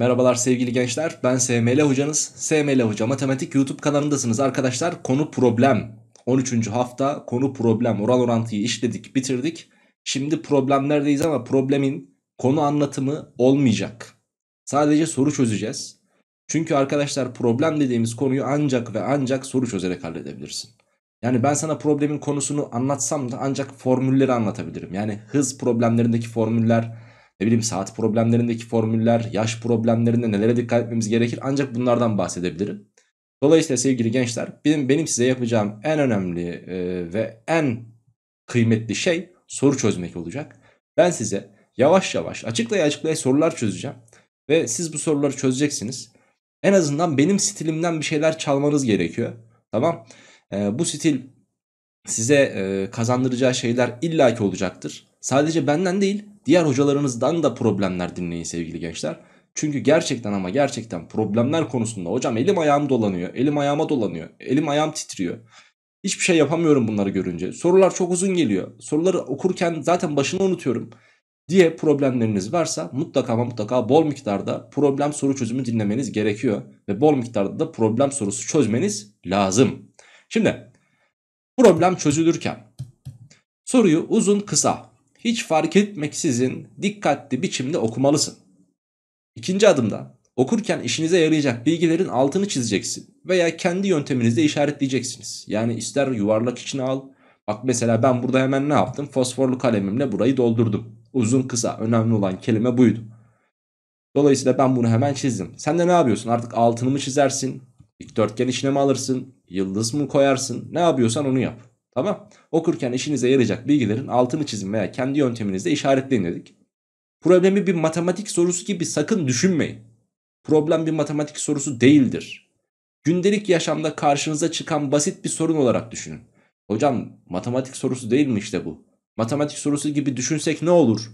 Merhabalar sevgili gençler ben SML hocanız. SML hoca matematik YouTube kanalındasınız arkadaşlar. Konu problem. 13. hafta konu problem oran orantıyı işledik bitirdik. Şimdi problemlerdeyiz ama problemin konu anlatımı olmayacak. Sadece soru çözeceğiz. Çünkü arkadaşlar problem dediğimiz konuyu ancak ve ancak soru çözerek halledebilirsin. Yani ben sana problemin konusunu anlatsam da ancak formülleri anlatabilirim. Yani hız problemlerindeki formüller ne bileyim saat problemlerindeki formüller, yaş problemlerinde nelere dikkat etmemiz gerekir ancak bunlardan bahsedebilirim. Dolayısıyla sevgili gençler benim, benim size yapacağım en önemli e, ve en kıymetli şey soru çözmek olacak. Ben size yavaş yavaş açıklaya açıklaya sorular çözeceğim ve siz bu soruları çözeceksiniz. En azından benim stilimden bir şeyler çalmanız gerekiyor. Tamam e, bu stil size e, kazandıracağı şeyler illaki olacaktır. Sadece benden değil Diğer hocalarınızdan da problemler dinleyin sevgili gençler. Çünkü gerçekten ama gerçekten problemler konusunda hocam elim ayağım dolanıyor, elim ayağıma dolanıyor, elim ayağım titriyor. Hiçbir şey yapamıyorum bunları görünce. Sorular çok uzun geliyor. Soruları okurken zaten başını unutuyorum diye problemleriniz varsa mutlaka ama mutlaka bol miktarda problem soru çözümü dinlemeniz gerekiyor. Ve bol miktarda da problem sorusu çözmeniz lazım. Şimdi problem çözülürken soruyu uzun kısa hiç fark etmeksizin dikkatli biçimde okumalısın. İkinci adımda okurken işinize yarayacak bilgilerin altını çizeceksin veya kendi yönteminizle işaretleyeceksiniz. Yani ister yuvarlak içine al. Bak mesela ben burada hemen ne yaptım? Fosforlu kalemimle burayı doldurdum. Uzun kısa önemli olan kelime buydu. Dolayısıyla ben bunu hemen çizdim. Sen de ne yapıyorsun? Artık altını mı çizersin? Dikdörtgen içine mi alırsın? Yıldız mı koyarsın? Ne yapıyorsan onu yap. Tamam. Okurken işinize yarayacak bilgilerin altını çizin veya kendi yönteminizde işaretleyin dedik. Problemi bir matematik sorusu gibi sakın düşünmeyin. Problem bir matematik sorusu değildir. Gündelik yaşamda karşınıza çıkan basit bir sorun olarak düşünün. Hocam matematik sorusu değil mi işte bu? Matematik sorusu gibi düşünsek ne olur?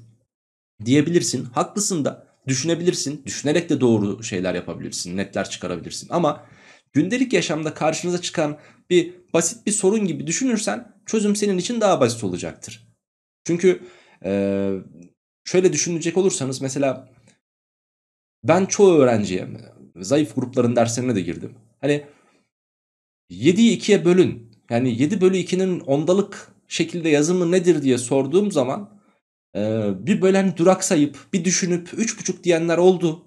Diyebilirsin. Haklısın da düşünebilirsin. Düşünerek de doğru şeyler yapabilirsin. Netler çıkarabilirsin. Ama gündelik yaşamda karşınıza çıkan bir basit bir sorun gibi düşünürsen çözüm senin için daha basit olacaktır. Çünkü e, şöyle düşünecek olursanız mesela ben çoğu öğrenciye zayıf grupların derslerine de girdim. Hani 7'yi 2'ye bölün. Yani 7 bölü 2'nin ondalık şekilde yazımı nedir diye sorduğum zaman e, bir bölen hani durak sayıp bir düşünüp 3,5 diyenler oldu.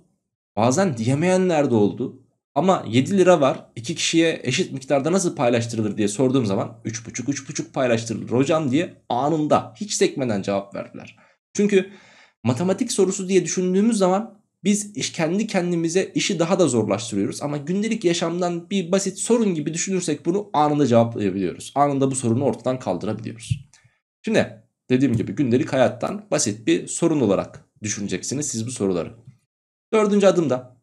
Bazen diyemeyenler de oldu. Ama 7 lira var. 2 kişiye eşit miktarda nasıl paylaştırılır diye sorduğum zaman 3,5 3,5 paylaştırılır hocam diye anında hiç sekmeden cevap verdiler. Çünkü matematik sorusu diye düşündüğümüz zaman biz iş kendi kendimize işi daha da zorlaştırıyoruz ama gündelik yaşamdan bir basit sorun gibi düşünürsek bunu anında cevaplayabiliyoruz. Anında bu sorunu ortadan kaldırabiliyoruz. Şimdi dediğim gibi gündelik hayattan basit bir sorun olarak düşüneceksiniz siz bu soruları. Dördüncü adımda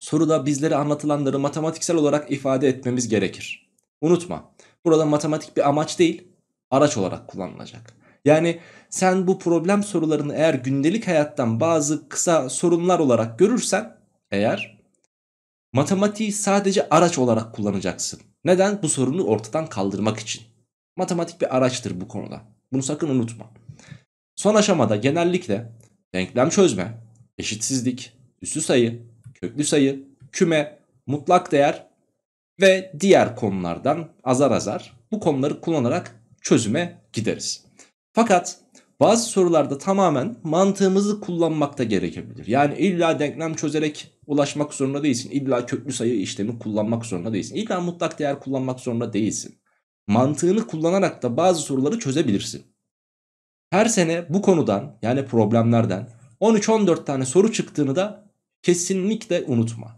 Soruda bizlere anlatılanları matematiksel olarak ifade etmemiz gerekir. Unutma burada matematik bir amaç değil araç olarak kullanılacak. Yani sen bu problem sorularını eğer gündelik hayattan bazı kısa sorunlar olarak görürsen eğer matematiği sadece araç olarak kullanacaksın. Neden? Bu sorunu ortadan kaldırmak için. Matematik bir araçtır bu konuda. Bunu sakın unutma. Son aşamada genellikle denklem çözme, eşitsizlik, üstü sayı, köklü sayı, küme, mutlak değer ve diğer konulardan azar azar bu konuları kullanarak çözüme gideriz. Fakat bazı sorularda tamamen mantığımızı kullanmak da gerekebilir. Yani illa denklem çözerek ulaşmak zorunda değilsin. İlla köklü sayı işlemi kullanmak zorunda değilsin. İlla mutlak değer kullanmak zorunda değilsin. Mantığını kullanarak da bazı soruları çözebilirsin. Her sene bu konudan yani problemlerden 13-14 tane soru çıktığını da kesinlikle unutma.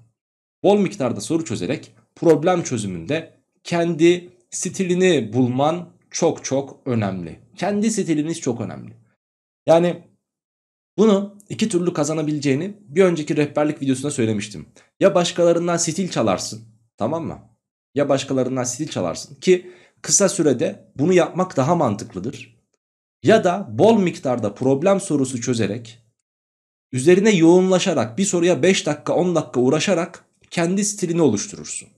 Bol miktarda soru çözerek problem çözümünde kendi stilini bulman çok çok önemli. Kendi stiliniz çok önemli. Yani bunu iki türlü kazanabileceğini bir önceki rehberlik videosunda söylemiştim. Ya başkalarından stil çalarsın tamam mı? Ya başkalarından stil çalarsın ki kısa sürede bunu yapmak daha mantıklıdır. Ya da bol miktarda problem sorusu çözerek Üzerine yoğunlaşarak bir soruya 5 dakika 10 dakika uğraşarak kendi stilini oluşturursun.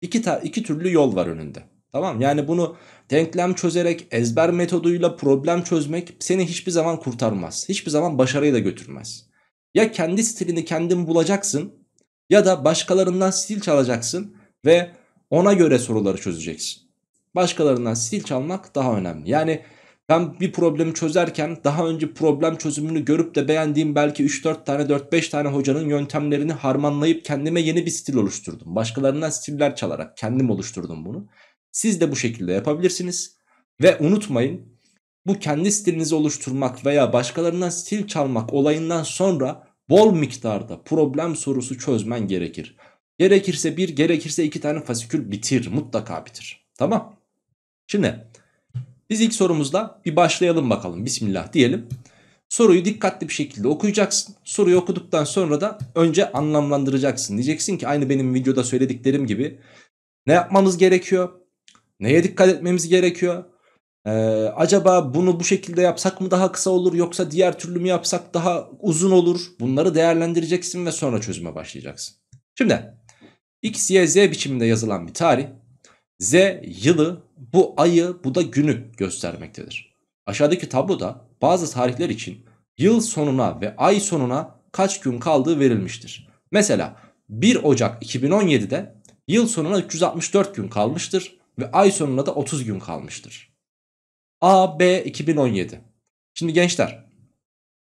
İki, ta iki türlü yol var önünde. Tamam yani bunu denklem çözerek ezber metoduyla problem çözmek seni hiçbir zaman kurtarmaz. Hiçbir zaman başarıya da götürmez. Ya kendi stilini kendin bulacaksın ya da başkalarından stil çalacaksın ve ona göre soruları çözeceksin. Başkalarından stil çalmak daha önemli. Yani ben bir problemi çözerken daha önce problem çözümünü görüp de beğendiğim belki 3-4 tane 4-5 tane hocanın yöntemlerini harmanlayıp kendime yeni bir stil oluşturdum. Başkalarından stiller çalarak kendim oluşturdum bunu. Siz de bu şekilde yapabilirsiniz. Ve unutmayın bu kendi stilinizi oluşturmak veya başkalarından stil çalmak olayından sonra bol miktarda problem sorusu çözmen gerekir. Gerekirse bir gerekirse iki tane fasikül bitir mutlaka bitir. Tamam. Şimdi biz ilk sorumuzla bir başlayalım bakalım. Bismillah diyelim. Soruyu dikkatli bir şekilde okuyacaksın. Soruyu okuduktan sonra da önce anlamlandıracaksın. Diyeceksin ki aynı benim videoda söylediklerim gibi ne yapmamız gerekiyor? Neye dikkat etmemiz gerekiyor? Ee, acaba bunu bu şekilde yapsak mı daha kısa olur yoksa diğer türlü mü yapsak daha uzun olur? Bunları değerlendireceksin ve sonra çözüme başlayacaksın. Şimdi x, y, z biçiminde yazılan bir tarih. Z yılı bu ayı bu da günü göstermektedir. Aşağıdaki tabloda bazı tarihler için yıl sonuna ve ay sonuna kaç gün kaldığı verilmiştir. Mesela 1 Ocak 2017'de yıl sonuna 364 gün kalmıştır ve ay sonuna da 30 gün kalmıştır. A, B 2017. Şimdi gençler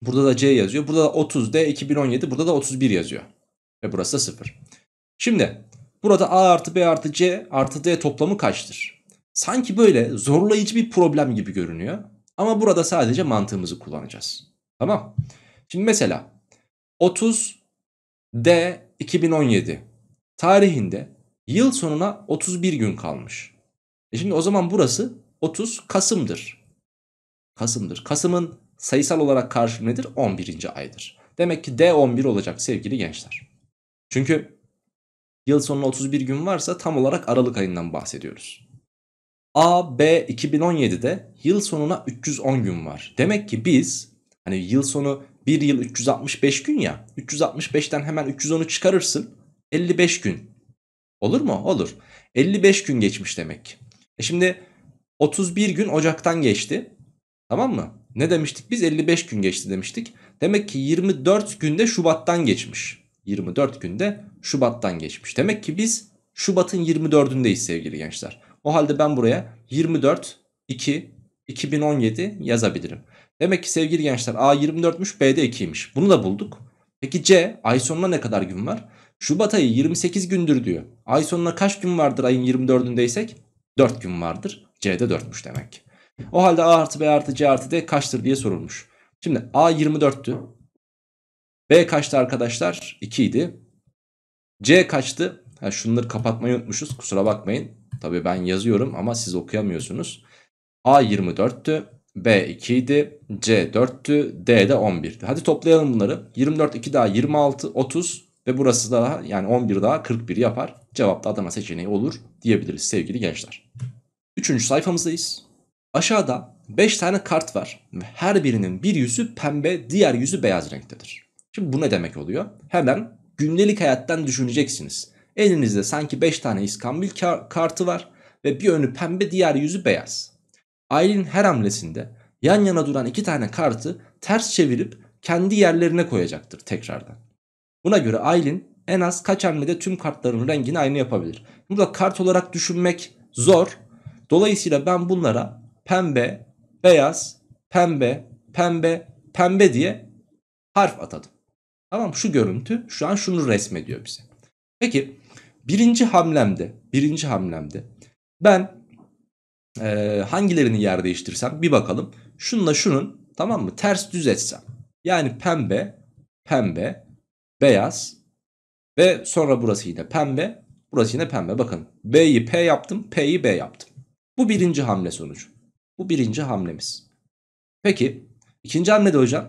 burada da C yazıyor. Burada da 30, D 2017, burada da 31 yazıyor. Ve burası da 0. Şimdi burada A artı B artı C artı D toplamı kaçtır? Sanki böyle zorlayıcı bir problem gibi görünüyor. Ama burada sadece mantığımızı kullanacağız. Tamam. Şimdi mesela 30 D 2017 tarihinde yıl sonuna 31 gün kalmış. E şimdi o zaman burası 30 Kasım'dır. Kasım'dır. Kasım'ın sayısal olarak karşılığı nedir? 11. aydır. Demek ki D 11 olacak sevgili gençler. Çünkü yıl sonuna 31 gün varsa tam olarak Aralık ayından bahsediyoruz. A, B 2017'de yıl sonuna 310 gün var. Demek ki biz hani yıl sonu 1 yıl 365 gün ya 365'ten hemen 310'u çıkarırsın 55 gün. Olur mu? Olur. 55 gün geçmiş demek ki. E şimdi 31 gün Ocak'tan geçti. Tamam mı? Ne demiştik biz 55 gün geçti demiştik. Demek ki 24 günde Şubat'tan geçmiş. 24 günde Şubat'tan geçmiş. Demek ki biz Şubat'ın 24'ündeyiz sevgili gençler. O halde ben buraya 24 2 2017 yazabilirim. Demek ki sevgili gençler A 24'müş B'de 2'ymiş. Bunu da bulduk. Peki C ay sonuna ne kadar gün var? Şubat ayı 28 gündür diyor. Ay sonuna kaç gün vardır ayın 24'ündeysek? 4 gün vardır. C'de 4'müş demek. O halde A artı B artı C artı D kaçtır diye sorulmuş. Şimdi A 24'tü. B kaçtı arkadaşlar? 2 idi. C kaçtı? Ha, şunları kapatmayı unutmuşuz kusura bakmayın. Tabii ben yazıyorum ama siz okuyamıyorsunuz. A 24'tü, B 2 C 4'tü, D de 11'ti. Hadi toplayalım bunları. 24, 2 daha 26, 30 ve burası daha yani 11 daha 41 yapar. Cevap da Adana seçeneği olur diyebiliriz sevgili gençler. Üçüncü sayfamızdayız. Aşağıda 5 tane kart var. Her birinin bir yüzü pembe, diğer yüzü beyaz renktedir. Şimdi bu ne demek oluyor? Hemen gündelik hayattan düşüneceksiniz. Elinizde sanki 5 tane iskambil kartı var ve bir önü pembe diğer yüzü beyaz. Ailenin her hamlesinde yan yana duran iki tane kartı ters çevirip kendi yerlerine koyacaktır tekrardan. Buna göre Aylin en az kaç hamlede tüm kartların rengini aynı yapabilir. Burada kart olarak düşünmek zor. Dolayısıyla ben bunlara pembe, beyaz, pembe, pembe, pembe diye harf atadım. Tamam şu görüntü şu an şunu resmediyor bize. Peki Birinci hamlemde, birinci hamlemde ben e, hangilerini yer değiştirsem bir bakalım. Şununla şunun tamam mı ters düz etsem. Yani pembe, pembe, beyaz ve sonra burası yine pembe, burası yine pembe. Bakın B'yi P yaptım, P'yi B yaptım. Bu birinci hamle sonucu. Bu birinci hamlemiz. Peki ikinci hamlede hocam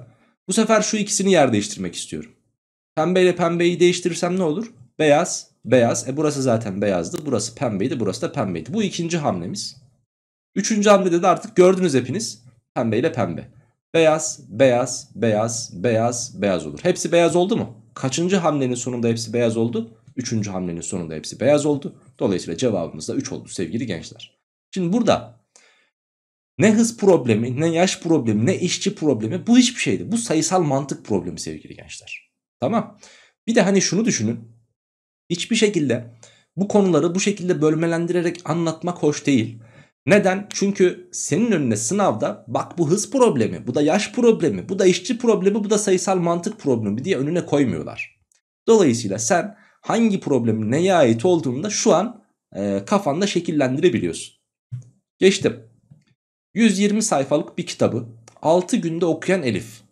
bu sefer şu ikisini yer değiştirmek istiyorum. Pembe ile pembeyi değiştirirsem ne olur? Beyaz beyaz. E burası zaten beyazdı. Burası pembeydi. Burası da pembeydi. Bu ikinci hamlemiz. Üçüncü hamlede de artık gördünüz hepiniz. Pembe ile pembe. Beyaz, beyaz, beyaz, beyaz, beyaz olur. Hepsi beyaz oldu mu? Kaçıncı hamlenin sonunda hepsi beyaz oldu? Üçüncü hamlenin sonunda hepsi beyaz oldu. Dolayısıyla cevabımız da 3 oldu sevgili gençler. Şimdi burada ne hız problemi, ne yaş problemi, ne işçi problemi bu hiçbir şeydi. Bu sayısal mantık problemi sevgili gençler. Tamam. Bir de hani şunu düşünün. Hiçbir şekilde bu konuları bu şekilde bölmelendirerek anlatmak hoş değil. Neden? Çünkü senin önüne sınavda bak bu hız problemi, bu da yaş problemi, bu da işçi problemi, bu da sayısal mantık problemi diye önüne koymuyorlar. Dolayısıyla sen hangi problemin neye ait olduğunu da şu an e, kafanda şekillendirebiliyorsun. Geçtim. 120 sayfalık bir kitabı 6 günde okuyan Elif.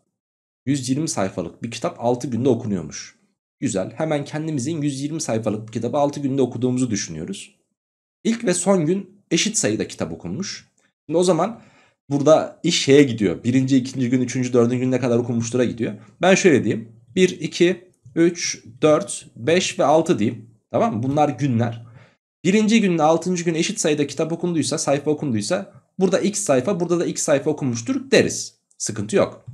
120 sayfalık bir kitap 6 günde okunuyormuş. Güzel. Hemen kendimizin 120 sayfalık bir kitabı 6 günde okuduğumuzu düşünüyoruz. İlk ve son gün eşit sayıda kitap okunmuş. Şimdi o zaman burada iş şeye gidiyor. Birinci, ikinci gün, üçüncü, dördüncü gün ne kadar okunmuştura gidiyor. Ben şöyle diyeyim. 1, 2, 3, 4, 5 ve 6 diyeyim. Tamam mı? Bunlar günler. Birinci günle altıncı gün eşit sayıda kitap okunduysa, sayfa okunduysa burada x sayfa, burada da x sayfa okunmuştur deriz. Sıkıntı yok.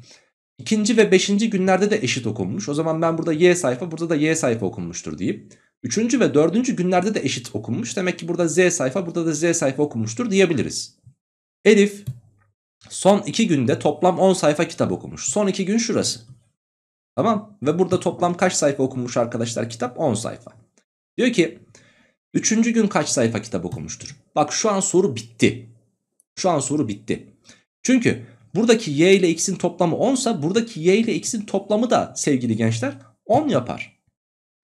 İkinci ve beşinci günlerde de eşit okunmuş. O zaman ben burada y sayfa burada da y sayfa okunmuştur diyeyim. Üçüncü ve dördüncü günlerde de eşit okunmuş. Demek ki burada z sayfa burada da z sayfa okunmuştur diyebiliriz. Elif son iki günde toplam 10 sayfa kitap okumuş. Son iki gün şurası. Tamam ve burada toplam kaç sayfa okunmuş arkadaşlar kitap? 10 sayfa. Diyor ki üçüncü gün kaç sayfa kitap okumuştur? Bak şu an soru bitti. Şu an soru bitti. Çünkü Buradaki y ile x'in toplamı 10 sa buradaki y ile x'in toplamı da sevgili gençler 10 yapar.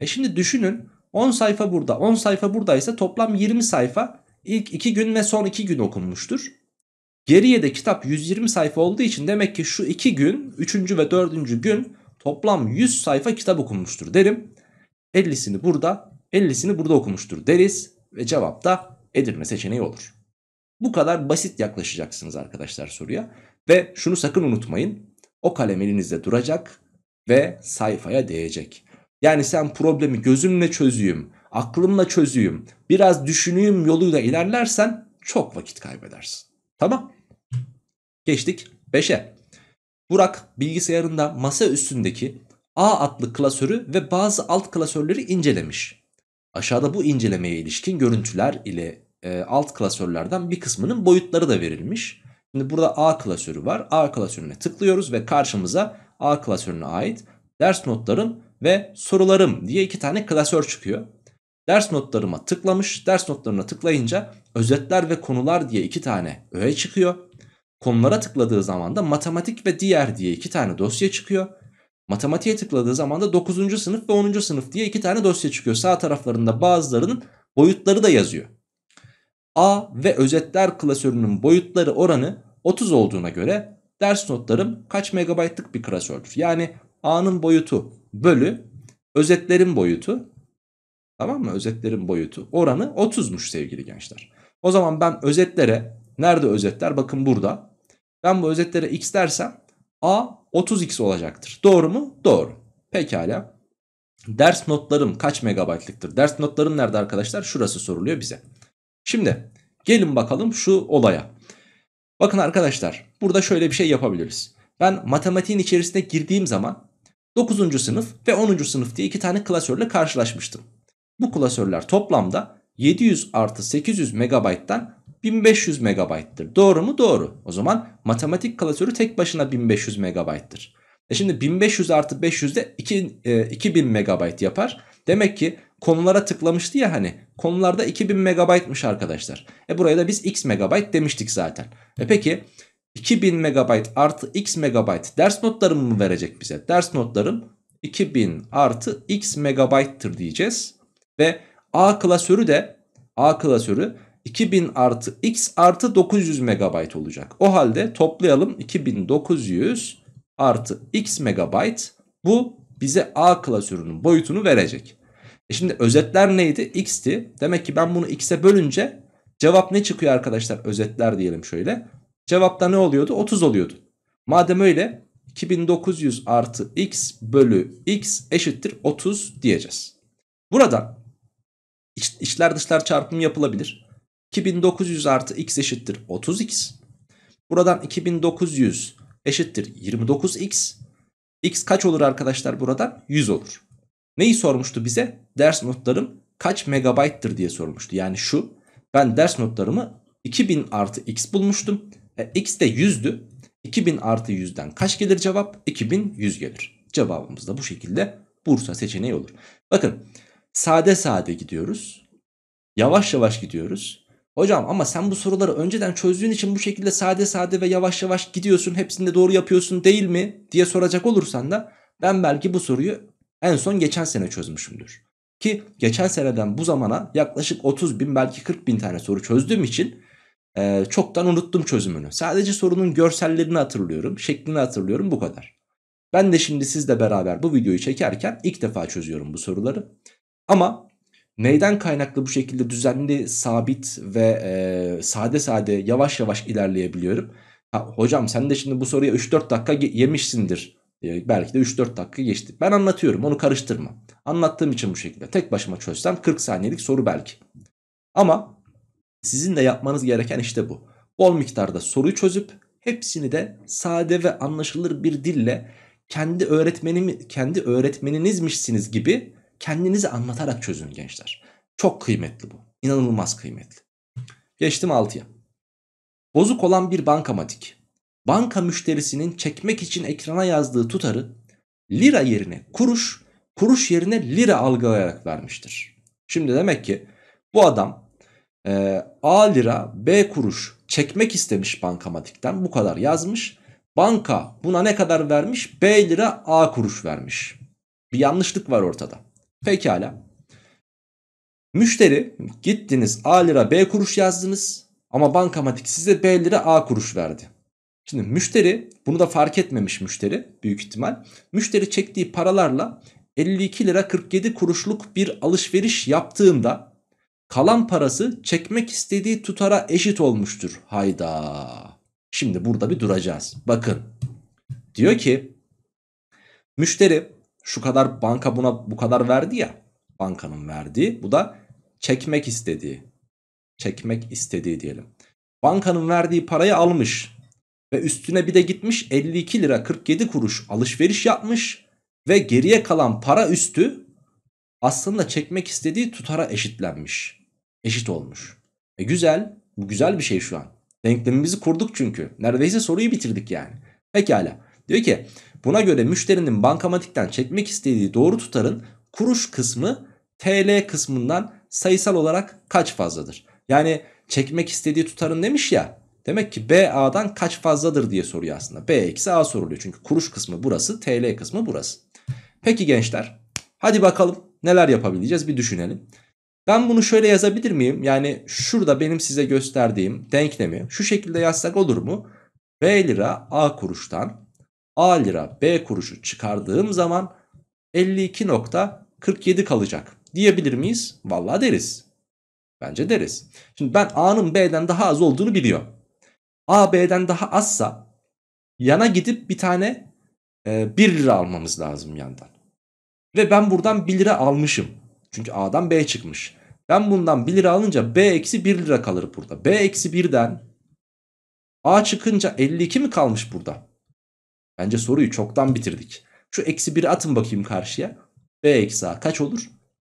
E şimdi düşünün 10 sayfa burada 10 sayfa buradaysa toplam 20 sayfa ilk 2 gün ve son 2 gün okunmuştur. Geriye de kitap 120 sayfa olduğu için demek ki şu 2 gün 3. ve 4. gün toplam 100 sayfa kitap okunmuştur derim. 50'sini burada 50'sini burada okumuştur deriz ve cevap da Edirne seçeneği olur. Bu kadar basit yaklaşacaksınız arkadaşlar soruya. Ve şunu sakın unutmayın. O kalem elinizde duracak ve sayfaya değecek. Yani sen problemi gözümle çözüyüm, aklımla çözüyüm, biraz düşünüyüm yoluyla ilerlersen çok vakit kaybedersin. Tamam. Geçtik 5'e. Burak bilgisayarında masa üstündeki A adlı klasörü ve bazı alt klasörleri incelemiş. Aşağıda bu incelemeye ilişkin görüntüler ile e, alt klasörlerden bir kısmının boyutları da verilmiş. Şimdi burada A klasörü var. A klasörüne tıklıyoruz ve karşımıza A klasörüne ait ders notlarım ve sorularım diye iki tane klasör çıkıyor. Ders notlarıma tıklamış. Ders notlarına tıklayınca özetler ve konular diye iki tane öğe çıkıyor. Konulara tıkladığı zaman da matematik ve diğer diye iki tane dosya çıkıyor. Matematiğe tıkladığı zaman da 9. sınıf ve 10. sınıf diye iki tane dosya çıkıyor. Sağ taraflarında bazılarının boyutları da yazıyor. A ve özetler klasörünün boyutları oranı 30 olduğuna göre ders notlarım kaç megabaytlık bir klasördür. Yani A'nın boyutu bölü özetlerin boyutu tamam mı özetlerin boyutu oranı 30'muş sevgili gençler. O zaman ben özetlere nerede özetler bakın burada ben bu özetlere x dersem A 30x olacaktır. Doğru mu? Doğru. Pekala. Ders notlarım kaç megabaytlıktır? Ders notlarım nerede arkadaşlar? Şurası soruluyor bize. Şimdi gelin bakalım şu olaya. Bakın arkadaşlar burada şöyle bir şey yapabiliriz. Ben matematiğin içerisine girdiğim zaman 9. sınıf ve 10. sınıf diye iki tane klasörle karşılaşmıştım. Bu klasörler toplamda 700 artı 800 megabayttan 1500 megabayttır. Doğru mu? Doğru. O zaman matematik klasörü tek başına 1500 megabayttır. E şimdi 1500 artı 500 de 2, 2000 e, megabayt yapar. Demek ki konulara tıklamıştı ya hani. Konularda 2000 megabaytmış arkadaşlar. E buraya da biz x megabayt demiştik zaten. E peki 2000 megabayt artı x megabayt ders notlarımı mı verecek bize? Ders notlarım 2000 artı x megabayttır diyeceğiz. Ve A klasörü de A klasörü 2000 artı x artı 900 megabayt olacak. O halde toplayalım 2900 artı x megabayt. Bu bize A klasörünün boyutunu verecek. E şimdi özetler neydi? X'ti. Demek ki ben bunu X'e bölünce cevap ne çıkıyor arkadaşlar? Özetler diyelim şöyle. Cevapta ne oluyordu? 30 oluyordu. Madem öyle 2900 artı X bölü X eşittir 30 diyeceğiz. Burada iç, içler dışlar çarpımı yapılabilir. 2900 artı X eşittir 30X. Buradan 2900 eşittir 29X. X kaç olur arkadaşlar buradan? 100 olur. Neyi sormuştu bize? Ders notlarım kaç megabayttır diye sormuştu. Yani şu ben ders notlarımı 2000 artı x bulmuştum. E, x de 100'dü. 2000 artı 100'den kaç gelir cevap? 2100 gelir. Cevabımız da bu şekilde Bursa seçeneği olur. Bakın sade sade gidiyoruz. Yavaş yavaş gidiyoruz. Hocam ama sen bu soruları önceden çözdüğün için bu şekilde sade sade ve yavaş yavaş gidiyorsun. Hepsini de doğru yapıyorsun değil mi diye soracak olursan da ben belki bu soruyu en son geçen sene çözmüşümdür. Ki geçen seneden bu zamana yaklaşık 30 bin belki 40 bin tane soru çözdüğüm için e, çoktan unuttum çözümünü. Sadece sorunun görsellerini hatırlıyorum, şeklini hatırlıyorum bu kadar. Ben de şimdi sizle beraber bu videoyu çekerken ilk defa çözüyorum bu soruları. Ama neyden kaynaklı bu şekilde düzenli, sabit ve e, sade sade yavaş yavaş ilerleyebiliyorum? Ha, hocam sen de şimdi bu soruya 3-4 dakika yemişsindir ee, belki de 3-4 dakika geçti. Ben anlatıyorum onu karıştırma. Anlattığım için bu şekilde. Tek başıma çözsem 40 saniyelik soru belki. Ama sizin de yapmanız gereken işte bu. Bol miktarda soruyu çözüp hepsini de sade ve anlaşılır bir dille kendi öğretmenim kendi öğretmeninizmişsiniz gibi kendinizi anlatarak çözün gençler. Çok kıymetli bu. İnanılmaz kıymetli. Geçtim 6'ya. Bozuk olan bir bankamatik banka müşterisinin çekmek için ekrana yazdığı tutarı lira yerine kuruş, kuruş yerine lira algılayarak vermiştir. Şimdi demek ki bu adam e, A lira B kuruş çekmek istemiş bankamatikten bu kadar yazmış. Banka buna ne kadar vermiş? B lira A kuruş vermiş. Bir yanlışlık var ortada. Pekala. Müşteri gittiniz A lira B kuruş yazdınız ama bankamatik size B lira A kuruş verdi. Şimdi müşteri bunu da fark etmemiş müşteri büyük ihtimal. Müşteri çektiği paralarla 52 lira 47 kuruşluk bir alışveriş yaptığında kalan parası çekmek istediği tutara eşit olmuştur. Hayda. Şimdi burada bir duracağız. Bakın. Diyor ki müşteri şu kadar banka buna bu kadar verdi ya. Bankanın verdiği. Bu da çekmek istediği. Çekmek istediği diyelim. Bankanın verdiği parayı almış. Ve üstüne bir de gitmiş 52 lira 47 kuruş alışveriş yapmış. Ve geriye kalan para üstü aslında çekmek istediği tutara eşitlenmiş. Eşit olmuş. E güzel. Bu güzel bir şey şu an. Denklemimizi kurduk çünkü. Neredeyse soruyu bitirdik yani. Pekala. Diyor ki buna göre müşterinin bankamatikten çekmek istediği doğru tutarın kuruş kısmı TL kısmından sayısal olarak kaç fazladır? Yani çekmek istediği tutarın demiş ya Demek ki B A'dan kaç fazladır diye soruyor aslında. B eksi A soruluyor. Çünkü kuruş kısmı burası, TL kısmı burası. Peki gençler, hadi bakalım neler yapabileceğiz bir düşünelim. Ben bunu şöyle yazabilir miyim? Yani şurada benim size gösterdiğim denklemi şu şekilde yazsak olur mu? B lira A kuruştan A lira B kuruşu çıkardığım zaman 52.47 kalacak diyebilir miyiz? Vallahi deriz. Bence deriz. Şimdi ben A'nın B'den daha az olduğunu biliyorum. A B'den daha azsa yana gidip bir tane e, 1 lira almamız lazım yandan. Ve ben buradan 1 lira almışım. Çünkü A'dan B çıkmış. Ben bundan 1 lira alınca B eksi 1 lira kalır burada. B eksi 1'den A çıkınca 52 mi kalmış burada? Bence soruyu çoktan bitirdik. Şu eksi 1'i atın bakayım karşıya. B eksi A kaç olur?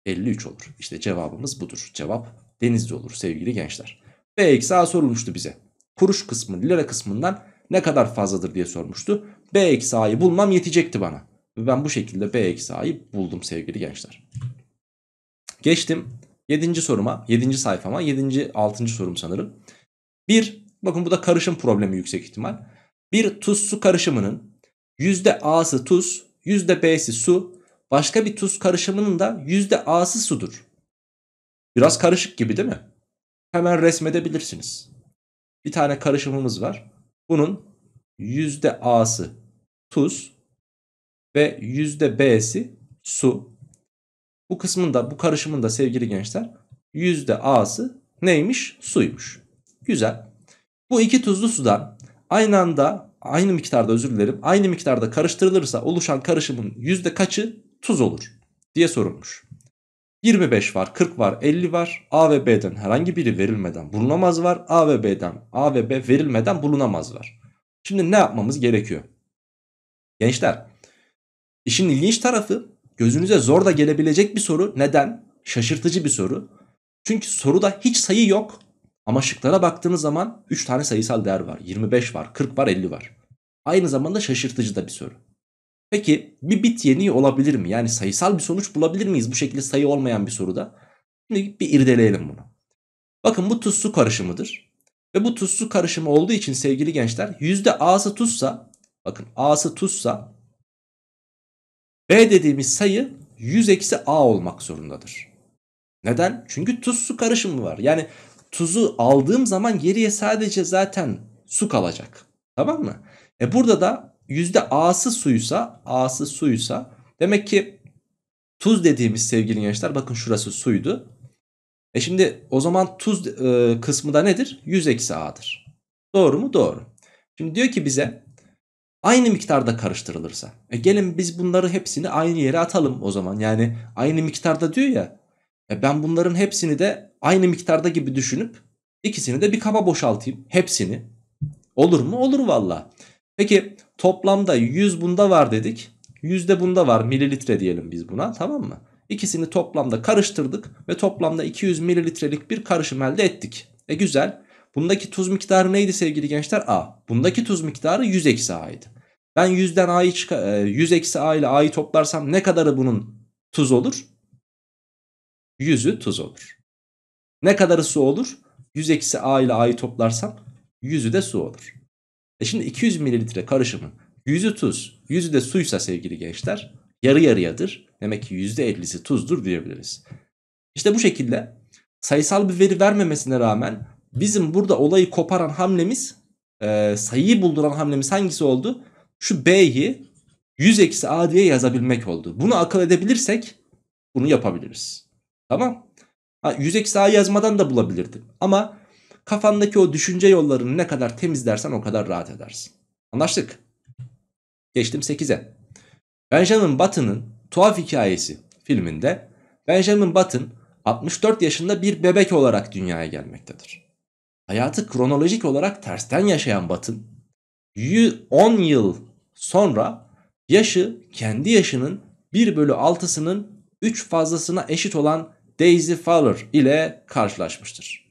53 olur. İşte cevabımız budur. Cevap denizli olur sevgili gençler. B eksi A sorulmuştu bize kuruş kısmı lira kısmından ne kadar fazladır diye sormuştu. B eksi A'yı bulmam yetecekti bana. Ve ben bu şekilde B eksi A'yı buldum sevgili gençler. Geçtim 7. soruma, 7. sayfama, 7. 6. sorum sanırım. 1. Bakın bu da karışım problemi yüksek ihtimal. Bir tuz su karışımının %A'sı tuz, %B'si su, başka bir tuz karışımının da %A'sı sudur. Biraz karışık gibi değil mi? Hemen resmedebilirsiniz bir tane karışımımız var. Bunun yüzde A'sı tuz ve yüzde B'si su. Bu kısmın da, bu karışımın da sevgili gençler yüzde A'sı neymiş? Suymuş. Güzel. Bu iki tuzlu sudan aynı anda aynı miktarda özür dilerim aynı miktarda karıştırılırsa oluşan karışımın yüzde kaçı tuz olur diye sorulmuş. 25 var, 40 var, 50 var. A ve B'den herhangi biri verilmeden bulunamaz var. A ve B'den A ve B verilmeden bulunamaz var. Şimdi ne yapmamız gerekiyor? Gençler, işin ilginç tarafı gözünüze zor da gelebilecek bir soru. Neden? Şaşırtıcı bir soru. Çünkü soruda hiç sayı yok. Ama şıklara baktığınız zaman 3 tane sayısal değer var. 25 var, 40 var, 50 var. Aynı zamanda şaşırtıcı da bir soru. Peki bir bit yeni olabilir mi? Yani sayısal bir sonuç bulabilir miyiz bu şekilde sayı olmayan bir soruda? Şimdi bir irdeleyelim bunu. Bakın bu tuz su karışımıdır. Ve bu tuz su karışımı olduğu için sevgili gençler yüzde A'sı tuzsa bakın A'sı tuzsa B dediğimiz sayı 100 eksi A olmak zorundadır. Neden? Çünkü tuz su karışımı var. Yani tuzu aldığım zaman geriye sadece zaten su kalacak. Tamam mı? E burada da yüzde A'sı suysa, A'sı suysa demek ki tuz dediğimiz sevgili gençler bakın şurası suydu. E şimdi o zaman tuz e, kısmı da nedir? 100 eksi A'dır. Doğru mu? Doğru. Şimdi diyor ki bize aynı miktarda karıştırılırsa. E gelin biz bunları hepsini aynı yere atalım o zaman. Yani aynı miktarda diyor ya. E ben bunların hepsini de aynı miktarda gibi düşünüp ikisini de bir kaba boşaltayım. Hepsini. Olur mu? Olur valla. Peki toplamda 100 bunda var dedik. 100 de bunda var mililitre diyelim biz buna tamam mı? İkisini toplamda karıştırdık ve toplamda 200 mililitrelik bir karışım elde ettik. E güzel. Bundaki tuz miktarı neydi sevgili gençler? A. Bundaki tuz miktarı 100 eksi A'ydı. Ben 100'den A'yı 100 e, eksi A ile A'yı toplarsam ne kadarı bunun tuz olur? 100'ü tuz olur. Ne kadarı su olur? 100 eksi A ile A'yı toplarsam 100'ü de su olur. E şimdi 200 mililitre karışımın yüzü tuz, yüzü de suysa sevgili gençler yarı yarıyadır. Demek ki %50'si tuzdur diyebiliriz. İşte bu şekilde sayısal bir veri vermemesine rağmen bizim burada olayı koparan hamlemiz e, sayıyı bulduran hamlemiz hangisi oldu? Şu B'yi 100 eksi A diye yazabilmek oldu. Bunu akıl edebilirsek bunu yapabiliriz. Tamam. Ha, 100 eksi A yazmadan da bulabilirdim. Ama Kafandaki o düşünce yollarını ne kadar temizlersen o kadar rahat edersin. Anlaştık. Geçtim 8'e. Benjamin Button'ın Tuhaf Hikayesi filminde Benjamin Button 64 yaşında bir bebek olarak dünyaya gelmektedir. Hayatı kronolojik olarak tersten yaşayan Button 10 yıl sonra yaşı kendi yaşının 1 bölü 6'sının 3 fazlasına eşit olan Daisy Fowler ile karşılaşmıştır.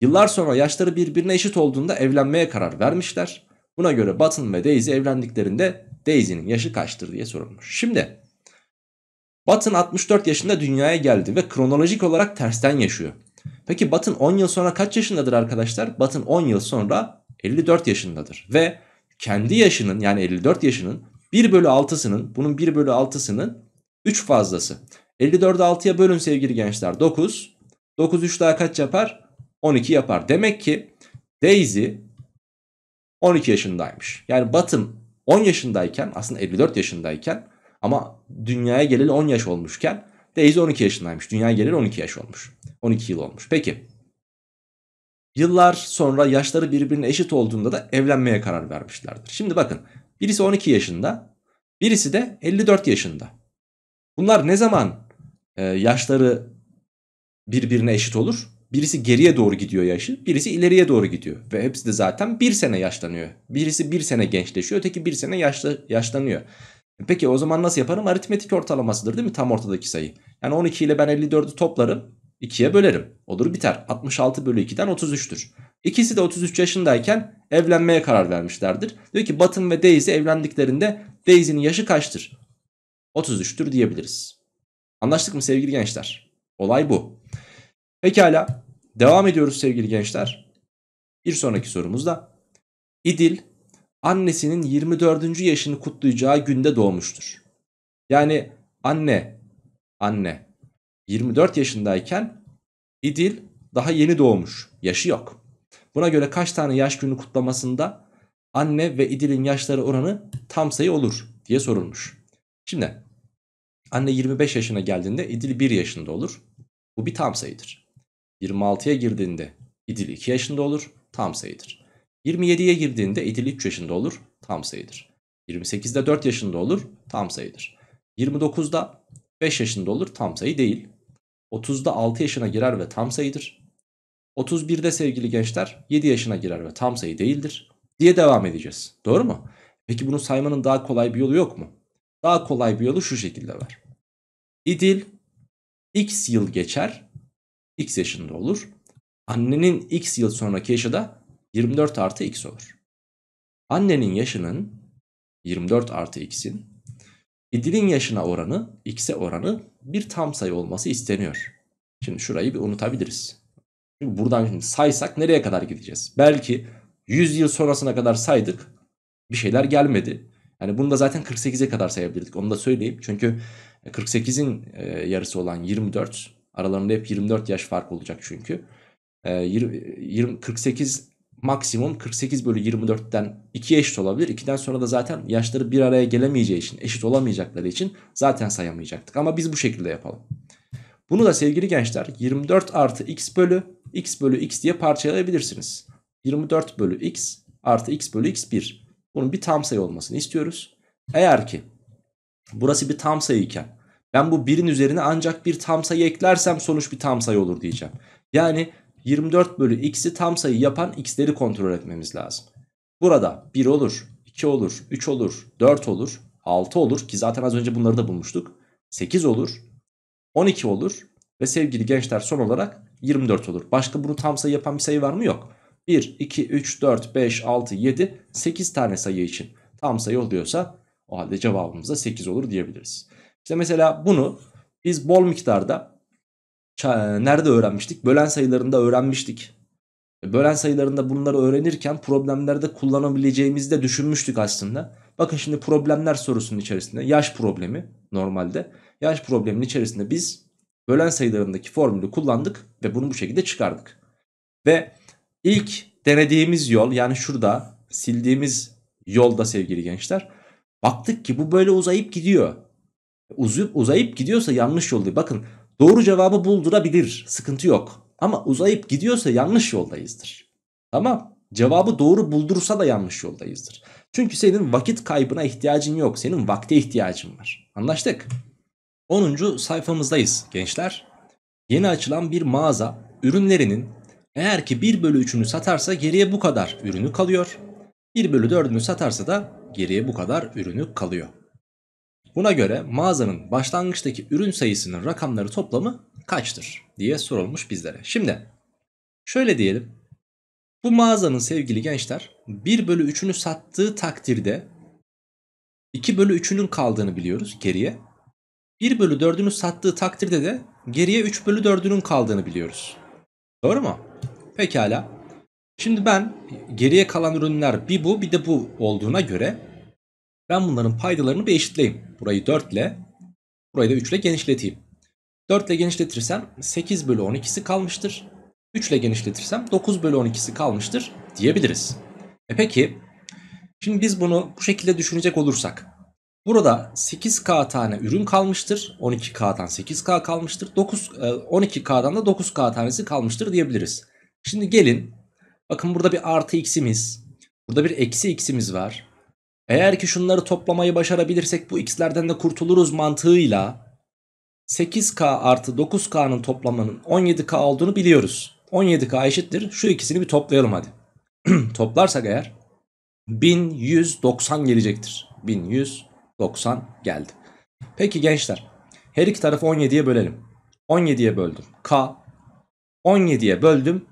Yıllar sonra yaşları birbirine eşit olduğunda evlenmeye karar vermişler. Buna göre Button ve Daisy evlendiklerinde Daisy'nin yaşı kaçtır diye sorulmuş. Şimdi Button 64 yaşında dünyaya geldi ve kronolojik olarak tersten yaşıyor. Peki Button 10 yıl sonra kaç yaşındadır arkadaşlar? Button 10 yıl sonra 54 yaşındadır ve kendi yaşının yani 54 yaşının 1 bölü 6'sının bunun 1 bölü 6'sının 3 fazlası. 54'ü 6'ya bölün sevgili gençler 9. 9 3 daha kaç yapar? 12 yapar. Demek ki Daisy 12 yaşındaymış. Yani Batım 10 yaşındayken aslında 54 yaşındayken ama dünyaya geleli 10 yaş olmuşken Daisy 12 yaşındaymış. Dünyaya geleli 12 yaş olmuş. 12 yıl olmuş. Peki yıllar sonra yaşları birbirine eşit olduğunda da evlenmeye karar vermişlerdir. Şimdi bakın birisi 12 yaşında birisi de 54 yaşında. Bunlar ne zaman e, yaşları birbirine eşit olur? Birisi geriye doğru gidiyor yaşı, birisi ileriye doğru gidiyor. Ve hepsi de zaten bir sene yaşlanıyor. Birisi bir sene gençleşiyor, öteki bir sene yaşla, yaşlanıyor. E peki o zaman nasıl yaparım? Aritmetik ortalamasıdır değil mi tam ortadaki sayı? Yani 12 ile ben 54'ü toplarım, 2'ye bölerim. Olur biter. 66 bölü 2'den 33'tür. İkisi de 33 yaşındayken evlenmeye karar vermişlerdir. Diyor ki Batın ve Daisy evlendiklerinde Daisy'nin yaşı kaçtır? 33'tür diyebiliriz. Anlaştık mı sevgili gençler? Olay bu. Pekala devam ediyoruz sevgili gençler. Bir sonraki sorumuzda İdil annesinin 24. yaşını kutlayacağı günde doğmuştur. Yani anne anne 24 yaşındayken İdil daha yeni doğmuş. Yaşı yok. Buna göre kaç tane yaş günü kutlamasında anne ve İdil'in yaşları oranı tam sayı olur diye sorulmuş. Şimdi anne 25 yaşına geldiğinde İdil 1 yaşında olur. Bu bir tam sayıdır. 26'ya girdiğinde İdil 2 yaşında olur, tam sayıdır. 27'ye girdiğinde İdil 3 yaşında olur, tam sayıdır. 28'de 4 yaşında olur, tam sayıdır. 29'da 5 yaşında olur, tam sayı değil. 30'da 6 yaşına girer ve tam sayıdır. 31'de sevgili gençler 7 yaşına girer ve tam sayı değildir diye devam edeceğiz. Doğru mu? Peki bunu saymanın daha kolay bir yolu yok mu? Daha kolay bir yolu şu şekilde var. İdil x yıl geçer x yaşında olur. Annenin x yıl sonraki yaşı da 24 artı x olur. Annenin yaşının 24 artı x'in İdil'in yaşına oranı x'e oranı bir tam sayı olması isteniyor. Şimdi şurayı bir unutabiliriz. Çünkü buradan şimdi saysak nereye kadar gideceğiz? Belki 100 yıl sonrasına kadar saydık bir şeyler gelmedi. Yani bunu da zaten 48'e kadar sayabilirdik onu da söyleyeyim. Çünkü 48'in e, yarısı olan 24 Aralarında hep 24 yaş fark olacak çünkü. E, 20, 48 maksimum 48 bölü 24'ten 2 eşit olabilir. 2'den sonra da zaten yaşları bir araya gelemeyeceği için eşit olamayacakları için zaten sayamayacaktık. Ama biz bu şekilde yapalım. Bunu da sevgili gençler 24 artı x bölü x bölü x diye parçalayabilirsiniz. 24 bölü x artı x bölü x 1. Bunun bir tam sayı olmasını istiyoruz. Eğer ki burası bir tam sayı iken ben bu 1'in üzerine ancak bir tam sayı eklersem sonuç bir tam sayı olur diyeceğim. Yani 24 bölü x'i tam sayı yapan x'leri kontrol etmemiz lazım. Burada 1 olur, 2 olur, 3 olur, 4 olur, 6 olur ki zaten az önce bunları da bulmuştuk. 8 olur, 12 olur ve sevgili gençler son olarak 24 olur. Başka bunu tam sayı yapan bir sayı var mı? Yok. 1, 2, 3, 4, 5, 6, 7, 8 tane sayı için tam sayı oluyorsa o halde cevabımız da 8 olur diyebiliriz. İşte mesela bunu biz bol miktarda e, nerede öğrenmiştik? Bölen sayılarında öğrenmiştik. E, bölen sayılarında bunları öğrenirken problemlerde kullanabileceğimizi de düşünmüştük aslında. Bakın şimdi problemler sorusunun içerisinde yaş problemi normalde. Yaş probleminin içerisinde biz bölen sayılarındaki formülü kullandık ve bunu bu şekilde çıkardık. Ve ilk denediğimiz yol yani şurada sildiğimiz yolda sevgili gençler baktık ki bu böyle uzayıp gidiyor uzayıp, uzayıp gidiyorsa yanlış yoldayız. Bakın doğru cevabı buldurabilir. Sıkıntı yok. Ama uzayıp gidiyorsa yanlış yoldayızdır. Ama cevabı doğru buldursa da yanlış yoldayızdır. Çünkü senin vakit kaybına ihtiyacın yok. Senin vakte ihtiyacın var. Anlaştık. 10. sayfamızdayız gençler. Yeni açılan bir mağaza ürünlerinin eğer ki 1 bölü 3'ünü satarsa geriye bu kadar ürünü kalıyor. 1 bölü 4'ünü satarsa da geriye bu kadar ürünü kalıyor. Buna göre mağazanın başlangıçtaki ürün sayısının rakamları toplamı kaçtır diye sorulmuş bizlere. Şimdi şöyle diyelim. Bu mağazanın sevgili gençler 1 bölü 3'ünü sattığı takdirde 2 bölü 3'ünün kaldığını biliyoruz geriye. 1 bölü 4'ünü sattığı takdirde de geriye 3 bölü 4'ünün kaldığını biliyoruz. Doğru mu? Pekala. Şimdi ben geriye kalan ürünler bir bu bir de bu olduğuna göre ben bunların paydalarını bir eşitleyeyim. Burayı 4 ile burayı da 3 ile genişleteyim. 4 ile genişletirsem 8 bölü 12'si kalmıştır. 3 ile genişletirsem 9 bölü 12'si kalmıştır diyebiliriz. E peki şimdi biz bunu bu şekilde düşünecek olursak Burada 8K tane ürün kalmıştır. 12K'dan 8K kalmıştır. 9 12K'dan e, da 9K tanesi kalmıştır diyebiliriz. Şimdi gelin. Bakın burada bir artı x'imiz. Burada bir eksi x'imiz var. Eğer ki şunları toplamayı başarabilirsek bu x'lerden de kurtuluruz mantığıyla 8k artı 9k'nın toplamının 17k olduğunu biliyoruz. 17k eşittir. Şu ikisini bir toplayalım hadi. Toplarsak eğer 1190 gelecektir. 1190 geldi. Peki gençler her iki tarafı 17'ye bölelim. 17'ye böldüm. K 17'ye böldüm.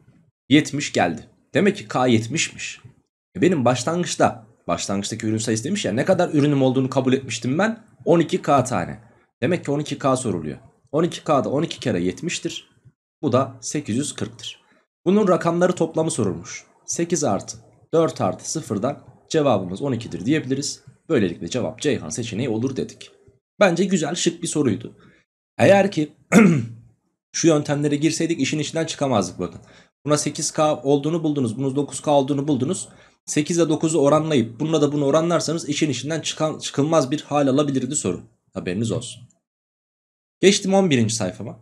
70 geldi. Demek ki K 70'miş. E benim başlangıçta Başlangıçtaki ürün sayısı demiş ya ne kadar ürünüm olduğunu kabul etmiştim ben 12k tane. Demek ki 12k soruluyor. 12k da 12 kere 70'tir. Bu da 840'tır. Bunun rakamları toplamı sorulmuş. 8 artı 4 artı 0'dan cevabımız 12'dir diyebiliriz. Böylelikle cevap Ceyhan seçeneği olur dedik. Bence güzel şık bir soruydu. Eğer ki şu yöntemlere girseydik işin içinden çıkamazdık bakın. Buna 8K olduğunu buldunuz. Bunun 9K olduğunu buldunuz. 8 ile 9'u oranlayıp bununla da bunu oranlarsanız işin içinden çıkan, çıkılmaz bir hal alabilirdi soru. Haberiniz olsun. Geçtim 11. sayfama.